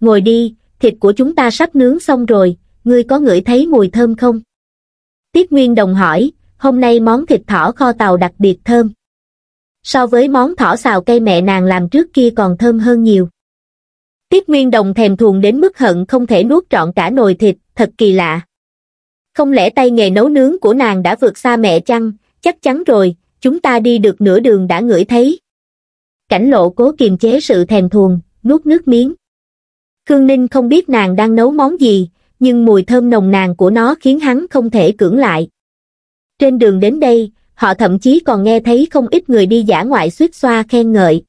S1: Ngồi đi, thịt của chúng ta sắp nướng xong rồi, ngươi có ngửi thấy mùi thơm không? Tiết Nguyên Đồng hỏi, hôm nay món thịt thỏ kho tàu đặc biệt thơm. So với món thỏ xào cây mẹ nàng làm trước kia còn thơm hơn nhiều. Tiết Nguyên Đồng thèm thuồng đến mức hận không thể nuốt trọn cả nồi thịt, thật kỳ lạ. Không lẽ tay nghề nấu nướng của nàng đã vượt xa mẹ chăng, chắc chắn rồi chúng ta đi được nửa đường đã ngửi thấy cảnh lộ cố kiềm chế sự thèm thuồng nuốt nước miếng khương ninh không biết nàng đang nấu món gì nhưng mùi thơm nồng nàn của nó khiến hắn không thể cưỡng lại trên đường đến đây họ thậm chí còn nghe thấy không ít người đi giả ngoại suýt xoa khen ngợi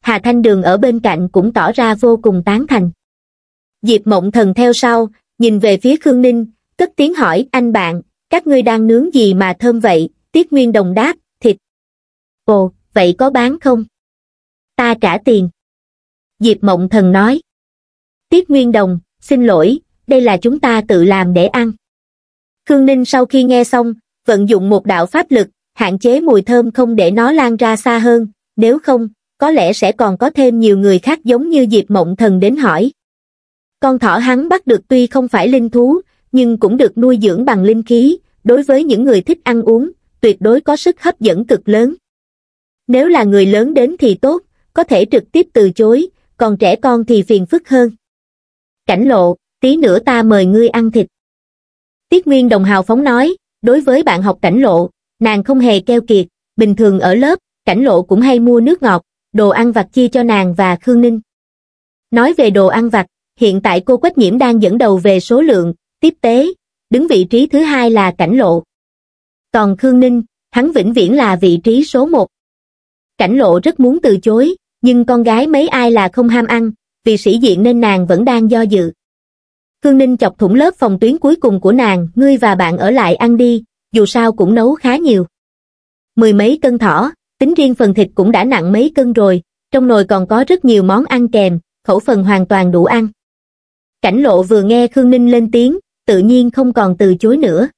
S1: hà thanh đường ở bên cạnh cũng tỏ ra vô cùng tán thành diệp mộng thần theo sau nhìn về phía khương ninh cất tiếng hỏi anh bạn các ngươi đang nướng gì mà thơm vậy tiết nguyên đồng đáp thịt ồ vậy có bán không ta trả tiền diệp mộng thần nói tiết nguyên đồng xin lỗi đây là chúng ta tự làm để ăn khương ninh sau khi nghe xong vận dụng một đạo pháp lực hạn chế mùi thơm không để nó lan ra xa hơn nếu không có lẽ sẽ còn có thêm nhiều người khác giống như diệp mộng thần đến hỏi con thỏ hắn bắt được tuy không phải linh thú nhưng cũng được nuôi dưỡng bằng linh khí đối với những người thích ăn uống tuyệt đối có sức hấp dẫn cực lớn. Nếu là người lớn đến thì tốt, có thể trực tiếp từ chối, còn trẻ con thì phiền phức hơn. Cảnh lộ, tí nữa ta mời ngươi ăn thịt. Tiết Nguyên Đồng Hào Phóng nói, đối với bạn học cảnh lộ, nàng không hề keo kiệt, bình thường ở lớp, cảnh lộ cũng hay mua nước ngọt, đồ ăn vặt chia cho nàng và Khương Ninh. Nói về đồ ăn vặt, hiện tại cô Quách Nhiễm đang dẫn đầu về số lượng, tiếp tế, đứng vị trí thứ hai là cảnh lộ. Còn Khương Ninh, hắn vĩnh viễn là vị trí số một. Cảnh lộ rất muốn từ chối, nhưng con gái mấy ai là không ham ăn, vì sĩ diện nên nàng vẫn đang do dự. Khương Ninh chọc thủng lớp phòng tuyến cuối cùng của nàng, ngươi và bạn ở lại ăn đi, dù sao cũng nấu khá nhiều. Mười mấy cân thỏ, tính riêng phần thịt cũng đã nặng mấy cân rồi, trong nồi còn có rất nhiều món ăn kèm, khẩu phần hoàn toàn đủ ăn. Cảnh lộ vừa nghe Khương Ninh lên tiếng, tự nhiên không còn từ chối nữa.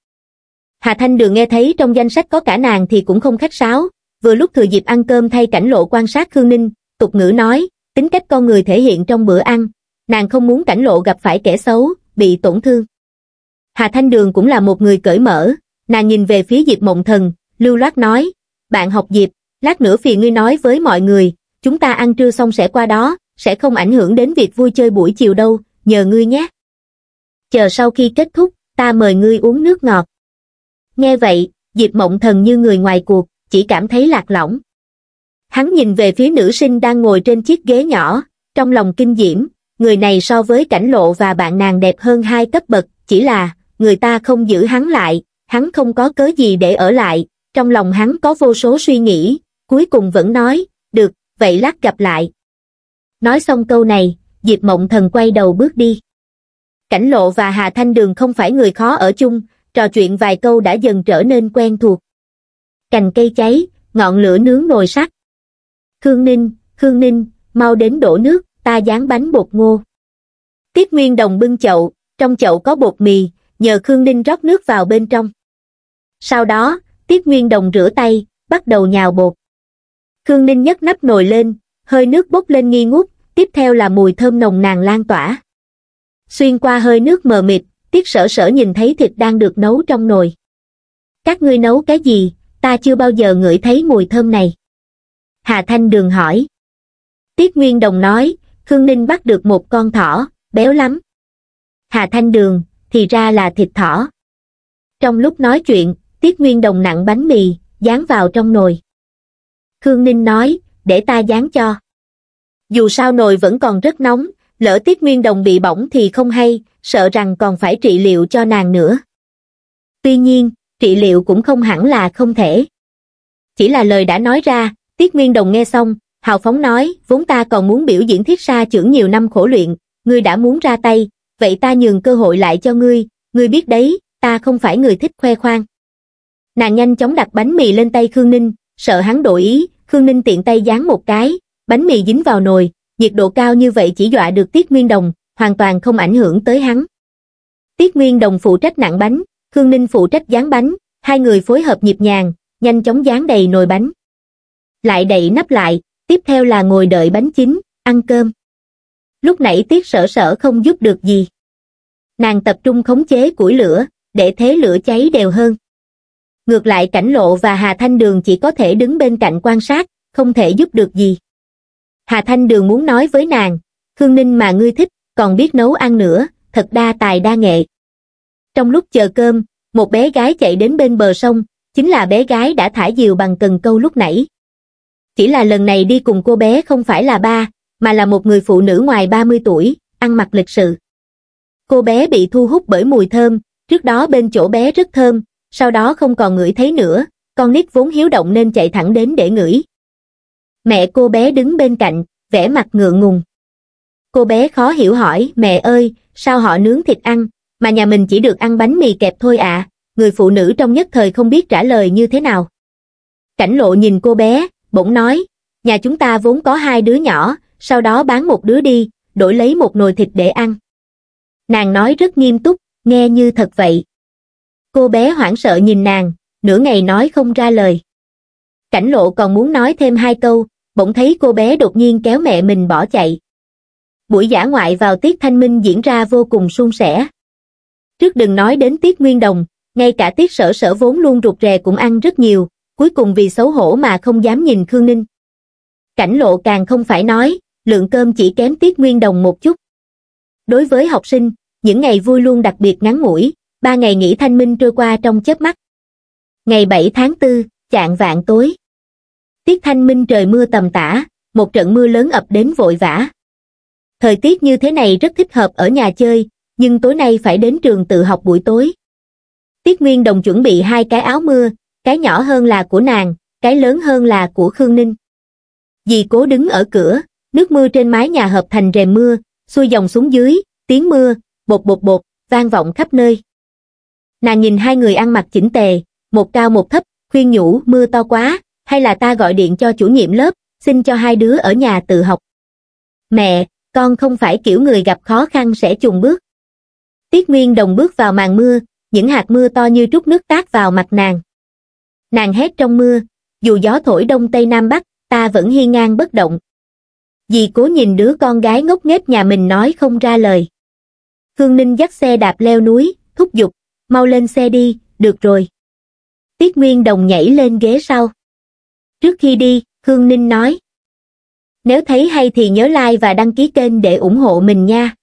S1: Hà Thanh Đường nghe thấy trong danh sách có cả nàng thì cũng không khách sáo, vừa lúc thừa dịp ăn cơm thay cảnh lộ quan sát Khương Ninh, tục ngữ nói, tính cách con người thể hiện trong bữa ăn, nàng không muốn cảnh lộ gặp phải kẻ xấu, bị tổn thương. Hà Thanh Đường cũng là một người cởi mở, nàng nhìn về phía Diệp Mộng Thần, lưu loát nói, bạn học Diệp, lát nữa phiền ngươi nói với mọi người, chúng ta ăn trưa xong sẽ qua đó, sẽ không ảnh hưởng đến việc vui chơi buổi chiều đâu, nhờ ngươi nhé. Chờ sau khi kết thúc, ta mời ngươi uống nước ngọt. Nghe vậy, Diệp Mộng Thần như người ngoài cuộc, chỉ cảm thấy lạc lõng. Hắn nhìn về phía nữ sinh đang ngồi trên chiếc ghế nhỏ, trong lòng kinh diễm, người này so với cảnh lộ và bạn nàng đẹp hơn hai cấp bậc, chỉ là, người ta không giữ hắn lại, hắn không có cớ gì để ở lại, trong lòng hắn có vô số suy nghĩ, cuối cùng vẫn nói, được, vậy lát gặp lại. Nói xong câu này, Diệp Mộng Thần quay đầu bước đi. Cảnh lộ và Hà Thanh Đường không phải người khó ở chung, trò chuyện vài câu đã dần trở nên quen thuộc. Cành cây cháy, ngọn lửa nướng nồi sắt. Khương Ninh, Khương Ninh, mau đến đổ nước, ta dán bánh bột ngô. Tiết Nguyên Đồng bưng chậu, trong chậu có bột mì, nhờ Khương Ninh rót nước vào bên trong. Sau đó, Tiết Nguyên Đồng rửa tay, bắt đầu nhào bột. Khương Ninh nhấc nắp nồi lên, hơi nước bốc lên nghi ngút, tiếp theo là mùi thơm nồng nàn lan tỏa. Xuyên qua hơi nước mờ mịt, tiết sở sở nhìn thấy thịt đang được nấu trong nồi. Các ngươi nấu cái gì, ta chưa bao giờ ngửi thấy mùi thơm này. Hà Thanh Đường hỏi. Tiết Nguyên Đồng nói, Khương Ninh bắt được một con thỏ, béo lắm. Hà Thanh Đường, thì ra là thịt thỏ. Trong lúc nói chuyện, Tiết Nguyên Đồng nặng bánh mì, dán vào trong nồi. Khương Ninh nói, để ta dán cho. Dù sao nồi vẫn còn rất nóng, lỡ Tiết Nguyên Đồng bị bỏng thì không hay, sợ rằng còn phải trị liệu cho nàng nữa. Tuy nhiên, trị liệu cũng không hẳn là không thể. Chỉ là lời đã nói ra, Tiết Nguyên Đồng nghe xong, hào phóng nói, vốn ta còn muốn biểu diễn thiết sa trưởng nhiều năm khổ luyện, ngươi đã muốn ra tay, vậy ta nhường cơ hội lại cho ngươi, ngươi biết đấy, ta không phải người thích khoe khoang. Nàng nhanh chóng đặt bánh mì lên tay Khương Ninh, sợ hắn đổi ý, Khương Ninh tiện tay dán một cái, bánh mì dính vào nồi, nhiệt độ cao như vậy chỉ dọa được Tiết Nguyên Đồng, hoàn toàn không ảnh hưởng tới hắn. Tiết Nguyên Đồng phụ trách nặng bánh, Khương Ninh phụ trách dán bánh, hai người phối hợp nhịp nhàng, nhanh chóng dán đầy nồi bánh. Lại đậy nắp lại, tiếp theo là ngồi đợi bánh chín, ăn cơm. Lúc nãy Tiết Sở Sở không giúp được gì. Nàng tập trung khống chế củi lửa, để thế lửa cháy đều hơn. Ngược lại Cảnh Lộ và Hà Thanh Đường chỉ có thể đứng bên cạnh quan sát, không thể giúp được gì. Hà Thanh Đường muốn nói với nàng, Hương Ninh mà ngươi thích, còn biết nấu ăn nữa, thật đa tài đa nghệ. Trong lúc chờ cơm, một bé gái chạy đến bên bờ sông, chính là bé gái đã thả diều bằng cần câu lúc nãy. Chỉ là lần này đi cùng cô bé không phải là ba, mà là một người phụ nữ ngoài 30 tuổi, ăn mặc lịch sự. Cô bé bị thu hút bởi mùi thơm, trước đó bên chỗ bé rất thơm, sau đó không còn ngửi thấy nữa, con nít vốn hiếu động nên chạy thẳng đến để ngửi, mẹ cô bé đứng bên cạnh, vẻ mặt ngượng ngùng. Cô bé khó hiểu hỏi, mẹ ơi, sao họ nướng thịt ăn, mà nhà mình chỉ được ăn bánh mì kẹp thôi ạ? À? người phụ nữ trong nhất thời không biết trả lời như thế nào. Cảnh lộ nhìn cô bé, bỗng nói, nhà chúng ta vốn có hai đứa nhỏ, sau đó bán một đứa đi, đổi lấy một nồi thịt để ăn. Nàng nói rất nghiêm túc, nghe như thật vậy. Cô bé hoảng sợ nhìn nàng, nửa ngày nói không ra lời. Cảnh lộ còn muốn nói thêm hai câu, bỗng thấy cô bé đột nhiên kéo mẹ mình bỏ chạy buổi giả ngoại vào tiết thanh minh diễn ra vô cùng suôn sẻ trước đừng nói đến tiết nguyên đồng ngay cả tiết sở sở vốn luôn rụt rè cũng ăn rất nhiều cuối cùng vì xấu hổ mà không dám nhìn khương ninh cảnh lộ càng không phải nói lượng cơm chỉ kém tiết nguyên đồng một chút đối với học sinh những ngày vui luôn đặc biệt ngắn ngủi ba ngày nghỉ thanh minh trôi qua trong chớp mắt ngày 7 tháng 4, chạng vạn tối tiết thanh minh trời mưa tầm tã một trận mưa lớn ập đến vội vã thời tiết như thế này rất thích hợp ở nhà chơi nhưng tối nay phải đến trường tự học buổi tối tiết nguyên đồng chuẩn bị hai cái áo mưa cái nhỏ hơn là của nàng cái lớn hơn là của khương ninh dì cố đứng ở cửa nước mưa trên mái nhà hợp thành rèm mưa xuôi dòng xuống dưới tiếng mưa bột bột bột vang vọng khắp nơi nàng nhìn hai người ăn mặc chỉnh tề một cao một thấp khuyên nhủ mưa to quá hay là ta gọi điện cho chủ nhiệm lớp, xin cho hai đứa ở nhà tự học. Mẹ, con không phải kiểu người gặp khó khăn sẽ chùn bước. Tiết Nguyên Đồng bước vào màn mưa, những hạt mưa to như trút nước tát vào mặt nàng. Nàng hét trong mưa, dù gió thổi đông tây nam bắc, ta vẫn hiên ngang bất động. Dì cố nhìn đứa con gái ngốc nghếch nhà mình nói không ra lời. Hương Ninh dắt xe đạp leo núi, thúc giục, mau lên xe đi, được rồi. Tiết Nguyên Đồng nhảy lên ghế sau. Trước khi đi, Hương Ninh nói. Nếu thấy hay thì nhớ like và đăng ký kênh để ủng hộ mình nha.